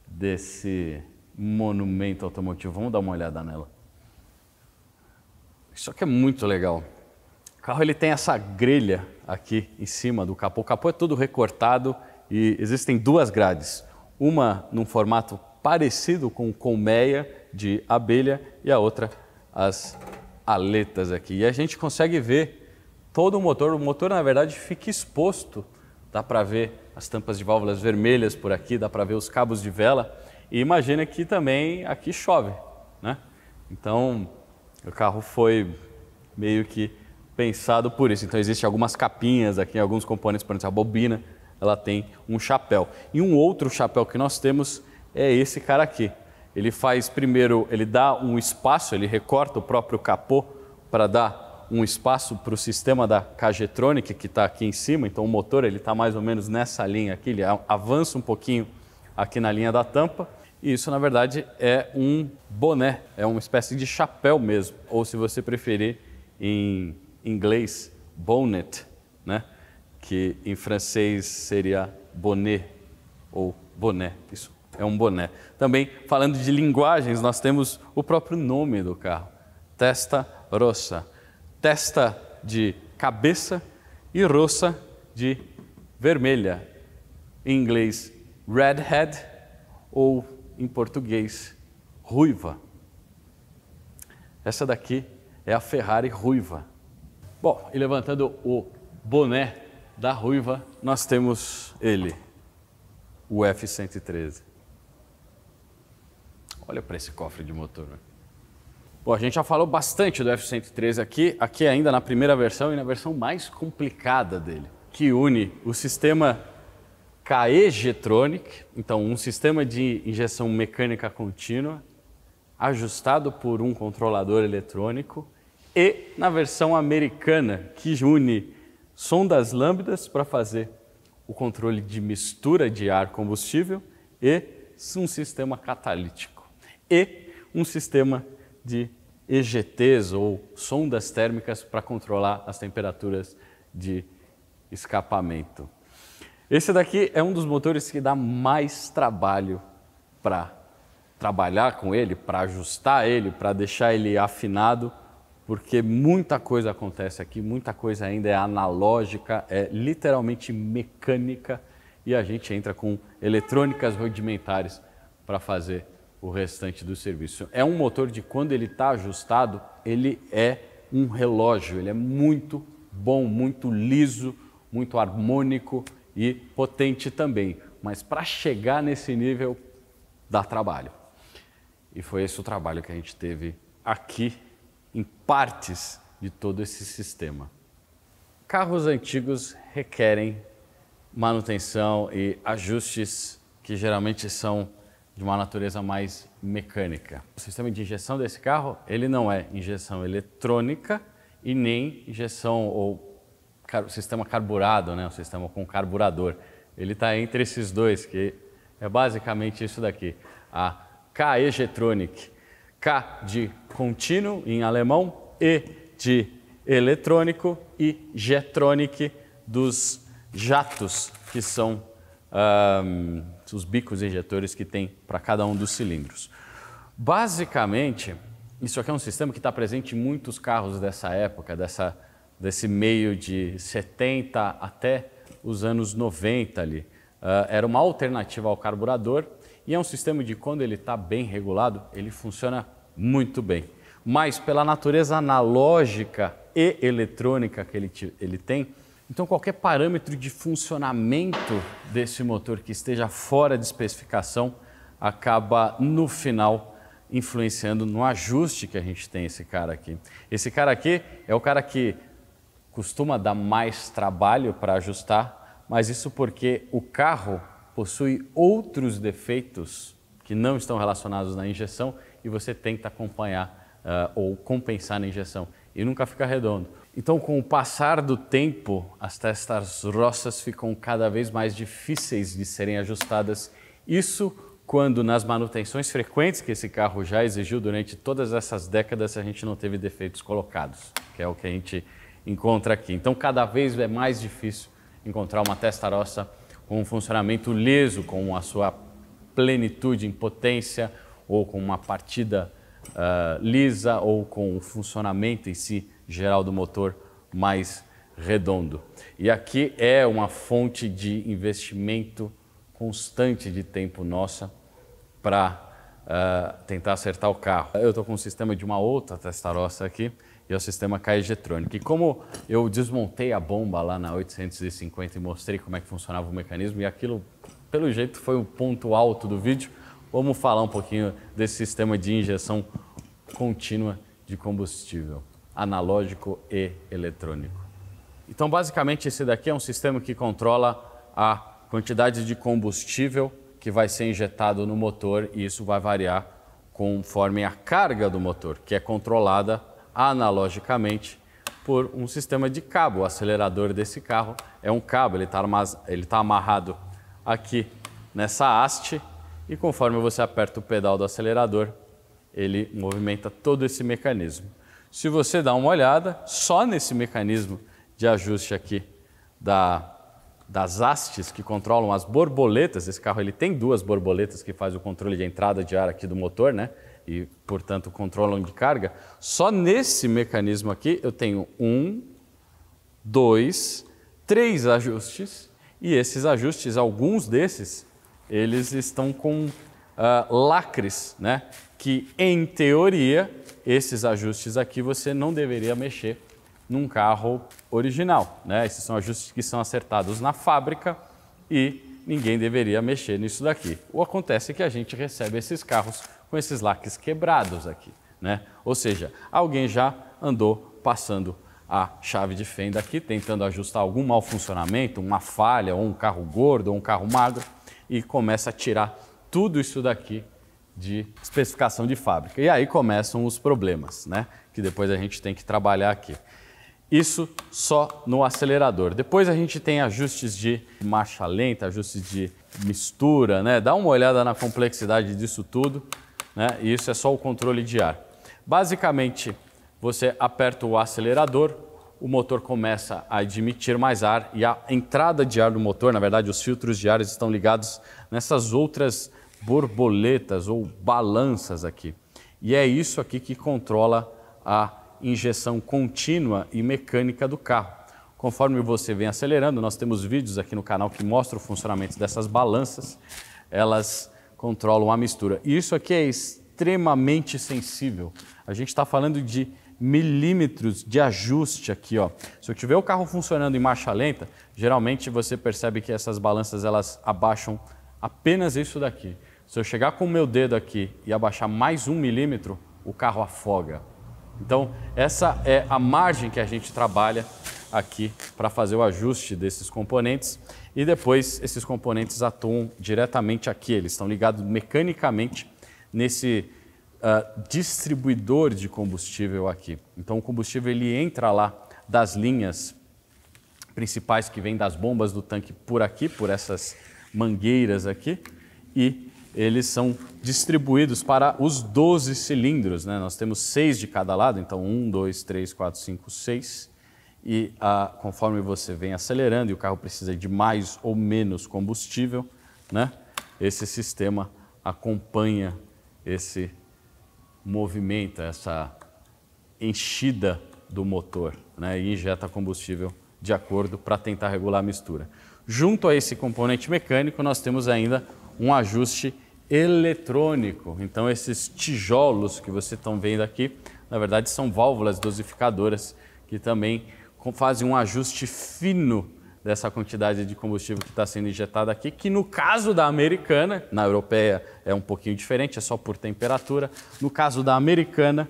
desse monumento automotivo. Vamos dar uma olhada nela. Isso aqui é muito legal. O carro ele tem essa grelha aqui em cima do capô. O capô é todo recortado e existem duas grades. Uma num formato parecido com colmeia de abelha e a outra as aletas aqui. E a gente consegue ver todo o motor. O motor, na verdade, fica exposto. Dá para ver as tampas de válvulas vermelhas por aqui, dá para ver os cabos de vela. E imagina que também aqui chove, né? Então, o carro foi meio que pensado por isso. Então, existem algumas capinhas aqui, alguns componentes, por exemplo, a bobina, ela tem um chapéu. E um outro chapéu que nós temos é esse cara aqui. Ele faz primeiro, ele dá um espaço, ele recorta o próprio capô para dar um espaço para o sistema da Cagetronic, que está aqui em cima, então o motor ele está mais ou menos nessa linha aqui, ele avança um pouquinho aqui na linha da tampa. E isso, na verdade, é um boné, é uma espécie de chapéu mesmo, ou se você preferir, em inglês, bonnet, né? que em francês seria bonnet ou boné. Isso é um boné. Também, falando de linguagens, nós temos o próprio nome do carro, Testa Rossa testa de cabeça e roça de vermelha. Em inglês, redhead ou em português, ruiva. Essa daqui é a Ferrari ruiva. Bom, e levantando o boné da ruiva, nós temos ele, o F-113. Olha para esse cofre de motor. Né? Bom, a gente já falou bastante do F-113 aqui, aqui ainda na primeira versão e na versão mais complicada dele, que une o sistema KE Getronic, então um sistema de injeção mecânica contínua, ajustado por um controlador eletrônico, e na versão americana, que une sondas lambdas para fazer o controle de mistura de ar combustível e um sistema catalítico e um sistema de EGTs ou sondas térmicas para controlar as temperaturas de escapamento. Esse daqui é um dos motores que dá mais trabalho para trabalhar com ele, para ajustar ele, para deixar ele afinado, porque muita coisa acontece aqui, muita coisa ainda é analógica, é literalmente mecânica e a gente entra com eletrônicas rudimentares para fazer o restante do serviço. É um motor de quando ele está ajustado, ele é um relógio, ele é muito bom, muito liso, muito harmônico e potente também. Mas para chegar nesse nível dá trabalho. E foi esse o trabalho que a gente teve aqui em partes de todo esse sistema. Carros antigos requerem manutenção e ajustes que geralmente são de uma natureza mais mecânica. O sistema de injeção desse carro, ele não é injeção eletrônica e nem injeção ou car sistema carburado, né? um sistema com carburador. Ele está entre esses dois, que é basicamente isso daqui. A KEG-Tronic, K de contínuo em alemão, E de eletrônico e Getronic dos jatos, que são... Um, os bicos injetores que tem para cada um dos cilindros. Basicamente, isso aqui é um sistema que está presente em muitos carros dessa época, dessa, desse meio de 70 até os anos 90 ali. Uh, era uma alternativa ao carburador e é um sistema de quando ele está bem regulado, ele funciona muito bem. Mas pela natureza analógica e eletrônica que ele, ele tem, então, qualquer parâmetro de funcionamento desse motor que esteja fora de especificação acaba, no final, influenciando no ajuste que a gente tem esse cara aqui. Esse cara aqui é o cara que costuma dar mais trabalho para ajustar, mas isso porque o carro possui outros defeitos que não estão relacionados na injeção e você tenta acompanhar uh, ou compensar na injeção e nunca fica redondo. Então, com o passar do tempo, as testas roças ficam cada vez mais difíceis de serem ajustadas. Isso quando nas manutenções frequentes que esse carro já exigiu durante todas essas décadas, a gente não teve defeitos colocados, que é o que a gente encontra aqui. Então, cada vez é mais difícil encontrar uma testa roça com um funcionamento leso, com a sua plenitude em potência, ou com uma partida uh, lisa, ou com o funcionamento em si geral do motor mais redondo. E aqui é uma fonte de investimento constante de tempo nossa para uh, ah, tentar acertar o carro. Eu estou com um sistema de uma outra Testarossa aqui, e é o sistema Kaegetronic. E como eu desmontei a bomba lá na 850 e mostrei como é que funcionava o mecanismo, e aquilo, pelo jeito, foi o ponto alto do vídeo, vamos falar um pouquinho desse sistema de injeção contínua de combustível analógico e eletrônico. Então, basicamente, esse daqui é um sistema que controla a quantidade de combustível que vai ser injetado no motor e isso vai variar conforme a carga do motor, que é controlada analogicamente por um sistema de cabo. O acelerador desse carro é um cabo, ele está tá amarrado aqui nessa haste e conforme você aperta o pedal do acelerador, ele movimenta todo esse mecanismo. Se você dá uma olhada, só nesse mecanismo de ajuste aqui da, das hastes que controlam as borboletas, esse carro ele tem duas borboletas que faz o controle de entrada de ar aqui do motor, né? E, portanto, controlam de carga. Só nesse mecanismo aqui eu tenho um, dois, três ajustes e esses ajustes, alguns desses, eles estão com uh, lacres, né? Que em teoria esses ajustes aqui você não deveria mexer num carro original. Né? Esses são ajustes que são acertados na fábrica e ninguém deveria mexer nisso daqui. O acontece é que a gente recebe esses carros com esses laques quebrados aqui. Né? Ou seja, alguém já andou passando a chave de fenda aqui, tentando ajustar algum mau funcionamento, uma falha, ou um carro gordo, ou um carro magro, e começa a tirar tudo isso daqui de especificação de fábrica. E aí começam os problemas, né? Que depois a gente tem que trabalhar aqui. Isso só no acelerador. Depois a gente tem ajustes de marcha lenta, ajustes de mistura, né? Dá uma olhada na complexidade disso tudo, né? E isso é só o controle de ar. Basicamente, você aperta o acelerador, o motor começa a admitir mais ar e a entrada de ar do motor, na verdade, os filtros de ar estão ligados nessas outras borboletas ou balanças aqui. E é isso aqui que controla a injeção contínua e mecânica do carro. Conforme você vem acelerando, nós temos vídeos aqui no canal que mostram o funcionamento dessas balanças, elas controlam a mistura. E isso aqui é extremamente sensível. A gente está falando de milímetros de ajuste aqui, ó. Se eu tiver o carro funcionando em marcha lenta, geralmente você percebe que essas balanças elas abaixam apenas isso daqui. Se eu chegar com o meu dedo aqui e abaixar mais um milímetro, o carro afoga. Então, essa é a margem que a gente trabalha aqui para fazer o ajuste desses componentes e depois esses componentes atuam diretamente aqui, eles estão ligados mecanicamente nesse uh, distribuidor de combustível aqui. Então o combustível ele entra lá das linhas principais que vêm das bombas do tanque por aqui, por essas mangueiras aqui e eles são distribuídos para os 12 cilindros. Né? Nós temos seis de cada lado, então um, dois, três, quatro, cinco, seis. E ah, conforme você vem acelerando e o carro precisa de mais ou menos combustível, né? esse sistema acompanha esse movimento, essa enchida do motor né? e injeta combustível de acordo para tentar regular a mistura. Junto a esse componente mecânico, nós temos ainda um ajuste eletrônico. Então, esses tijolos que você estão vendo aqui, na verdade, são válvulas dosificadoras que também fazem um ajuste fino dessa quantidade de combustível que está sendo injetada aqui, que no caso da americana, na europeia é um pouquinho diferente, é só por temperatura. No caso da americana,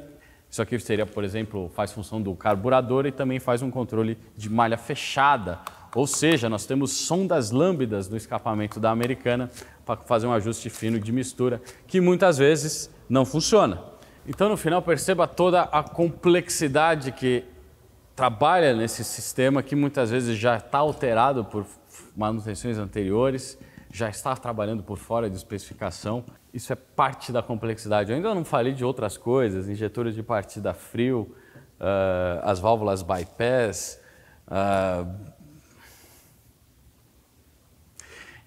isso aqui seria, por exemplo, faz função do carburador e também faz um controle de malha fechada ou seja, nós temos sondas lâmbidas no escapamento da americana para fazer um ajuste fino de mistura que muitas vezes não funciona. Então, no final, perceba toda a complexidade que trabalha nesse sistema que muitas vezes já está alterado por manutenções anteriores, já está trabalhando por fora de especificação. Isso é parte da complexidade. Eu ainda não falei de outras coisas, injetores de partida frio, uh, as válvulas bypass, uh,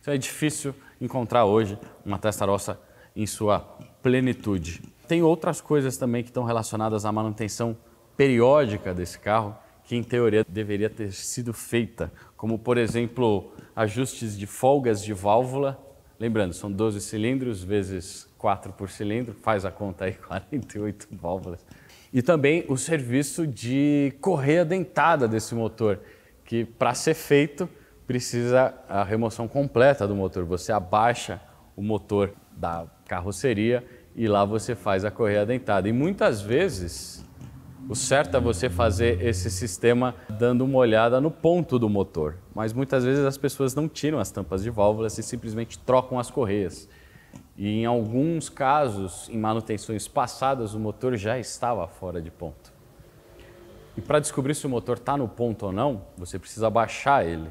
Então é difícil encontrar hoje uma testarossa em sua plenitude. Tem outras coisas também que estão relacionadas à manutenção periódica desse carro, que em teoria deveria ter sido feita, como por exemplo, ajustes de folgas de válvula. Lembrando, são 12 cilindros vezes 4 por cilindro, faz a conta aí, 48 válvulas. E também o serviço de correia dentada desse motor, que para ser feito precisa a remoção completa do motor. Você abaixa o motor da carroceria e lá você faz a correia dentada. E muitas vezes o certo é você fazer esse sistema dando uma olhada no ponto do motor, mas muitas vezes as pessoas não tiram as tampas de válvulas e simplesmente trocam as correias. E em alguns casos, em manutenções passadas, o motor já estava fora de ponto. E para descobrir se o motor está no ponto ou não, você precisa baixar ele.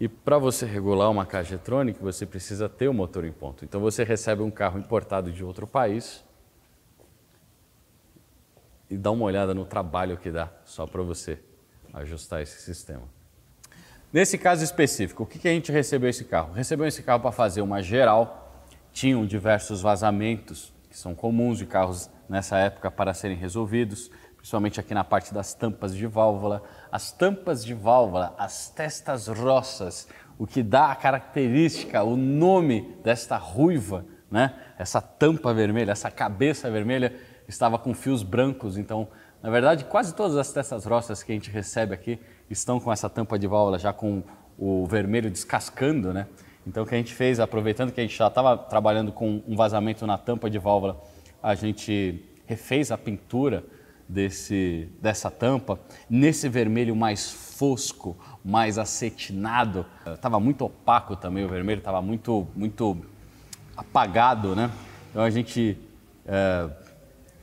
E para você regular uma caixa eletrônica, você precisa ter o motor em ponto. Então você recebe um carro importado de outro país e dá uma olhada no trabalho que dá só para você ajustar esse sistema. Nesse caso específico, o que, que a gente recebeu esse carro? Recebeu esse carro para fazer uma geral, tinham diversos vazamentos que são comuns de carros nessa época para serem resolvidos, principalmente aqui na parte das tampas de válvula. As tampas de válvula, as testas roças, o que dá a característica, o nome desta ruiva, né? Essa tampa vermelha, essa cabeça vermelha estava com fios brancos, então, na verdade, quase todas as testas roças que a gente recebe aqui estão com essa tampa de válvula já com o vermelho descascando, né? Então, o que a gente fez, aproveitando que a gente já estava trabalhando com um vazamento na tampa de válvula, a gente refez a pintura, desse, dessa tampa, nesse vermelho mais fosco, mais acetinado. Estava muito opaco também o vermelho, estava muito, muito apagado, né? Então a gente é,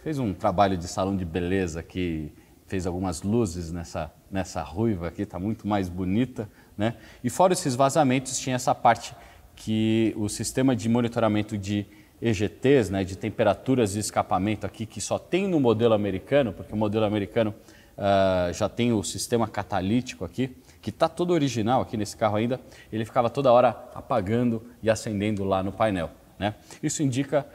fez um trabalho de salão de beleza que fez algumas luzes nessa, nessa ruiva aqui, está muito mais bonita, né? E fora esses vazamentos, tinha essa parte que o sistema de monitoramento de EGTs, né, de temperaturas de escapamento aqui, que só tem no modelo americano, porque o modelo americano uh, já tem o sistema catalítico aqui, que está todo original aqui nesse carro ainda, ele ficava toda hora apagando e acendendo lá no painel. Né? Isso indica,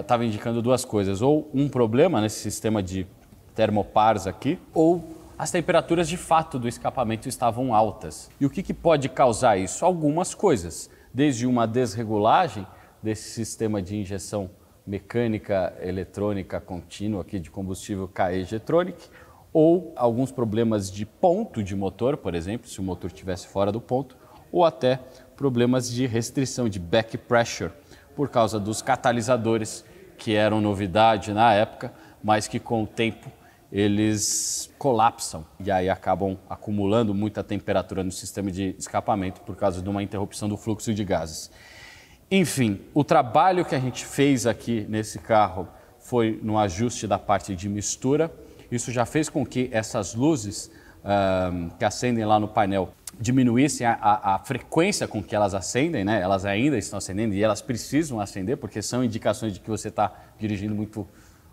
estava ah, uh, indicando duas coisas, ou um problema nesse sistema de termopars aqui, ou as temperaturas de fato do escapamento estavam altas. E o que, que pode causar isso? Algumas coisas, desde uma desregulagem desse sistema de injeção mecânica eletrônica contínua aqui de combustível K-Egetronic, ou alguns problemas de ponto de motor, por exemplo, se o motor estivesse fora do ponto, ou até problemas de restrição de back pressure por causa dos catalisadores que eram novidade na época, mas que com o tempo eles colapsam e aí acabam acumulando muita temperatura no sistema de escapamento por causa de uma interrupção do fluxo de gases. Enfim, o trabalho que a gente fez aqui nesse carro foi no ajuste da parte de mistura. Isso já fez com que essas luzes um, que acendem lá no painel diminuíssem a, a, a, frequência com que elas acendem, né? Elas ainda estão acendendo e elas precisam acender porque são indicações de que você está dirigindo muito,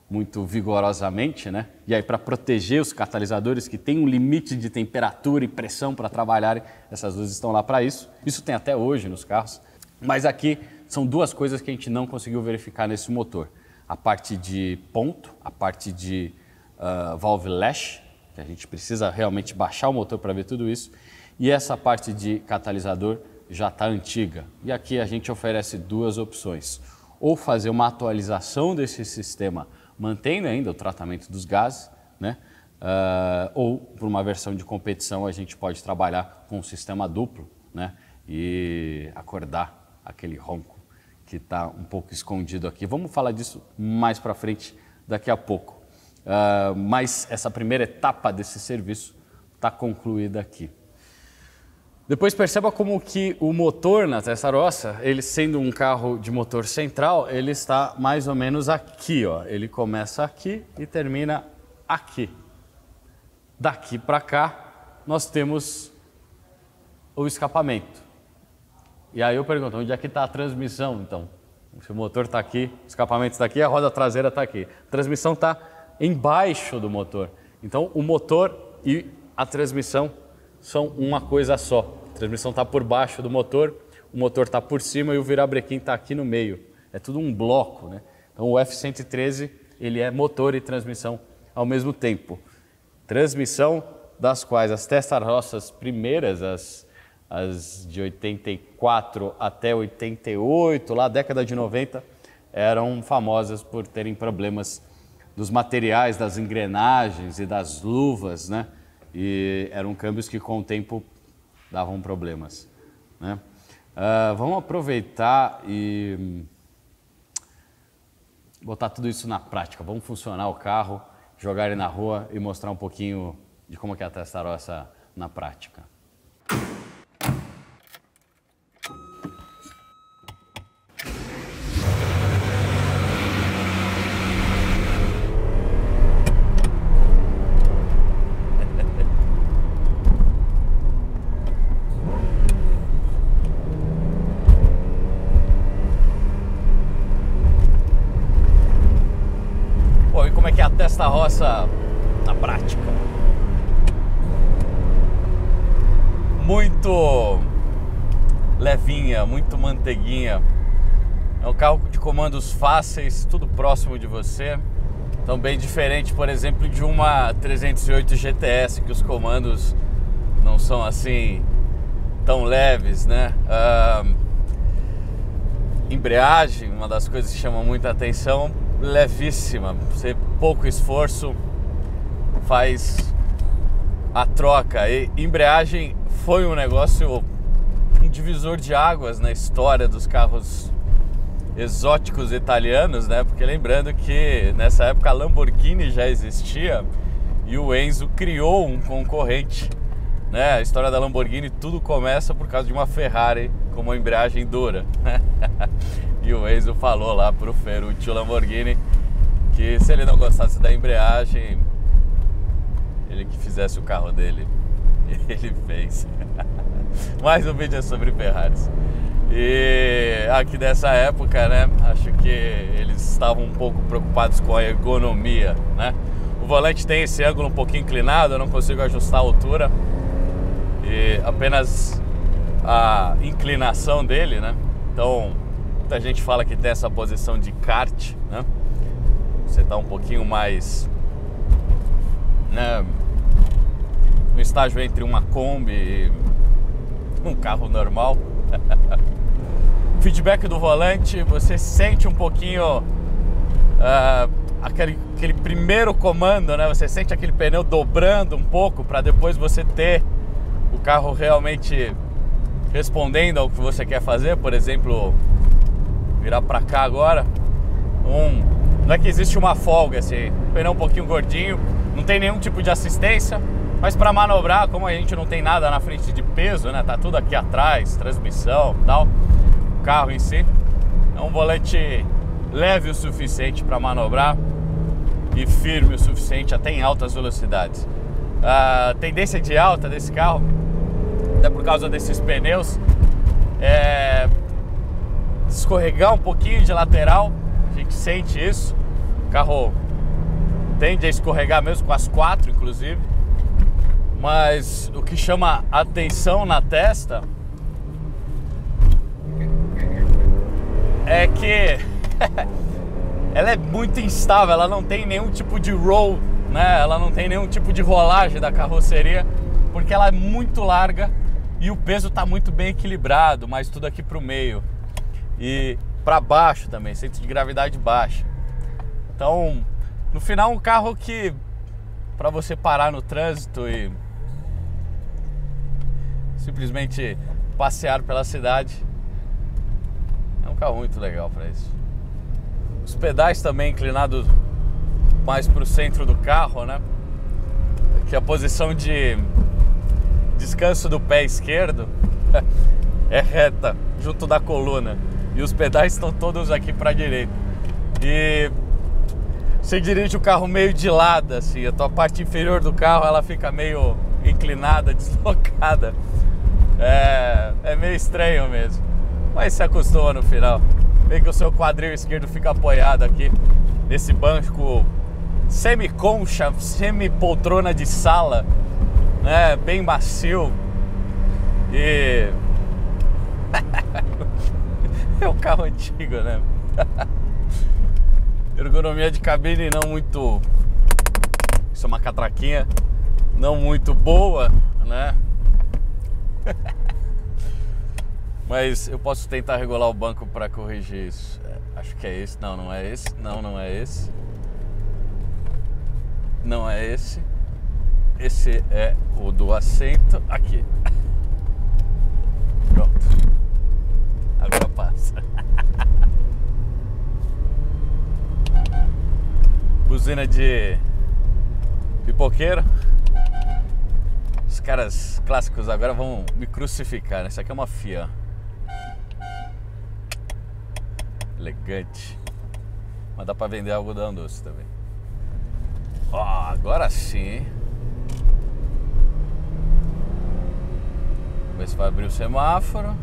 muito vigorosamente, né? E aí para proteger os catalisadores que têm um limite de temperatura e pressão para trabalhar, essas luzes estão lá para isso. Isso tem até hoje nos carros. Mas aqui são duas coisas que a gente não conseguiu verificar nesse motor: a parte de ponto, a parte de uh, valve lash, que a gente precisa realmente baixar o motor para ver tudo isso, e essa parte de catalisador já está antiga. E aqui a gente oferece duas opções: ou fazer uma atualização desse sistema, mantendo ainda o tratamento dos gases, né? Uh, ou para uma versão de competição a gente pode trabalhar com um sistema duplo, né? E acordar aquele ronco que está um pouco escondido aqui. Vamos falar disso mais para frente, daqui a pouco. Uh, mas essa primeira etapa desse serviço está concluída aqui. Depois perceba como que o motor na Testarossa, ele sendo um carro de motor central, ele está mais ou menos aqui, ó. Ele começa aqui e termina aqui. Daqui para cá nós temos o escapamento. E aí eu pergunto, onde é que está a transmissão então? Se o motor está aqui, o escapamento está aqui, a roda traseira está aqui. A transmissão está embaixo do motor. Então o motor e a transmissão são uma coisa só. A transmissão está por baixo do motor, o motor está por cima e o virabrequim está aqui no meio. É tudo um bloco, né? Então o F113 ele é motor e transmissão ao mesmo tempo. Transmissão das quais as testarroças primeiras, as as de 84 até 88, lá década de 90, eram famosas por terem problemas dos materiais, das engrenagens e das luvas, né? E eram câmbios que com o tempo davam problemas, né? Uh, vamos aproveitar e botar tudo isso na prática. Vamos funcionar o carro, jogar ele na rua e mostrar um pouquinho de como é que é a Testarossa na prática. manteiguinha. É um carro de comandos fáceis, tudo próximo de você. Então bem diferente, por exemplo, de uma 308 GTS, que os comandos não são assim tão leves, né? Ah, embreagem, uma das coisas que chama muita atenção, levíssima. Você pouco esforço faz a troca. E embreagem foi um negócio divisor de águas na história dos carros exóticos italianos, né? Porque lembrando que nessa época a Lamborghini já existia e o Enzo criou um concorrente, né? A história da Lamborghini tudo começa por causa de uma Ferrari com uma embreagem dura. Né? e o Enzo falou lá pro Ferruccio Lamborghini que se ele não gostasse da embreagem, ele que fizesse o carro dele. Ele fez. Mais um vídeo sobre Ferraris. E aqui dessa época, né? Acho que eles estavam um pouco preocupados com a ergonomia, né? O volante tem esse ângulo um pouquinho inclinado, eu não consigo ajustar a altura. E apenas a inclinação dele, né? Então, muita gente fala que tem essa posição de kart, né? Você tá um pouquinho mais né, no estágio entre uma Kombi e um carro normal. Feedback do volante, você sente um pouquinho uh, aquele, aquele primeiro comando, né? Você sente aquele pneu dobrando um pouco para depois você ter o carro realmente respondendo ao que você quer fazer, por exemplo, virar para cá agora. Um, não é que existe uma folga, assim, pneu um pouquinho gordinho, não tem nenhum tipo de assistência, mas para manobrar, como a gente não tem nada na frente de peso, né? Tá tudo aqui atrás, transmissão, tal, o carro em si. É um volante leve o suficiente para manobrar e firme o suficiente até em altas velocidades. A tendência de alta desse carro, até por causa desses pneus, é escorregar um pouquinho de lateral, a gente sente isso. O carro tende a escorregar mesmo com as quatro, inclusive. Mas o que chama atenção na testa é que ela é muito instável, ela não tem nenhum tipo de roll, né? Ela não tem nenhum tipo de rolagem da carroceria, porque ela é muito larga e o peso está muito bem equilibrado, mas tudo aqui para o meio e para baixo também, centro de gravidade baixa. Então, no final, um carro que para você parar no trânsito e simplesmente passear pela cidade. É um carro muito legal para isso. Os pedais também inclinados mais para o centro do carro, né? Que a posição de descanso do pé esquerdo é reta, junto da coluna. E os pedais estão todos aqui para a direita. E você dirige o carro meio de lado, assim, a tua parte inferior do carro ela fica meio inclinada, deslocada. É, é meio estranho mesmo. Mas se acostuma no final. Vê que o seu quadril esquerdo fica apoiado aqui nesse banco semi-concha, semi-poltrona de sala, né? Bem macio. E. é um carro antigo, né? Ergonomia de cabine não muito. Isso é uma catraquinha. Não muito boa, né? Mas eu posso tentar regular o banco para corrigir isso. É, acho que é esse. Não, não é esse. Não, não é esse. Não é esse. Esse é o do assento. Aqui. Pronto. Agora passa. Buzina de pipoqueiro. Os caras clássicos agora vão me crucificar, né? Isso aqui é uma FIA. Elegante. Mas dá pra vender algodão doce também. Ó, oh, agora sim. Vamos ver se vai abrir o semáforo.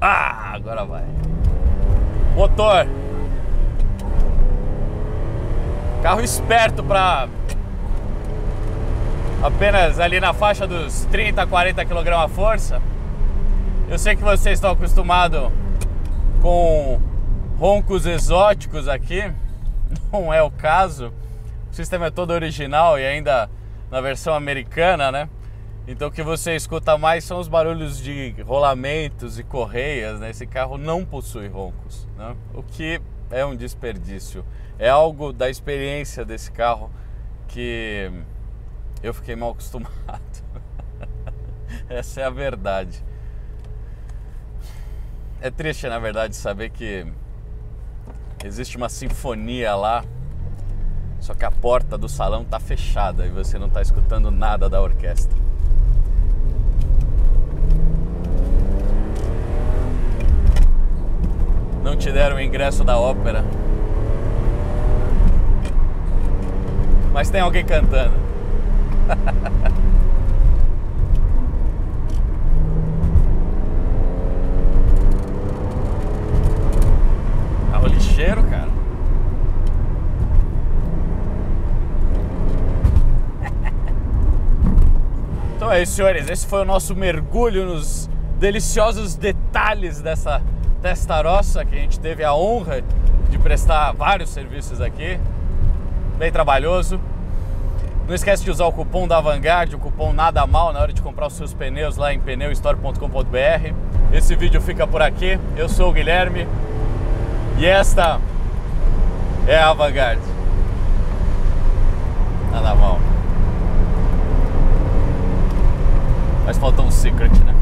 Ah, agora vai. Motor! Carro esperto para apenas ali na faixa dos 30, 40 kg a força. Eu sei que vocês estão acostumados com roncos exóticos aqui, não é o caso. O sistema é todo original e ainda na versão americana, né? Então o que você escuta mais são os barulhos de rolamentos e correias, né? Esse carro não possui roncos, né? o que é um desperdício é algo da experiência desse carro que eu fiquei mal acostumado. Essa é a verdade. É triste, na verdade, saber que existe uma sinfonia lá, só que a porta do salão está fechada e você não está escutando nada da orquestra. Não te deram o ingresso da ópera. mas tem alguém cantando. o é lixeiro, cara. Então é isso, senhores. Esse foi o nosso mergulho nos deliciosos detalhes dessa testarossa que a gente teve a honra de prestar vários serviços aqui bem trabalhoso. Não esquece de usar o cupom da Vanguard, o cupom nada mal na hora de comprar os seus pneus lá em pneustore.com.br. Esse vídeo fica por aqui. Eu sou o Guilherme e esta é a Vanguard. Nada mal. Mas faltou um secret, né?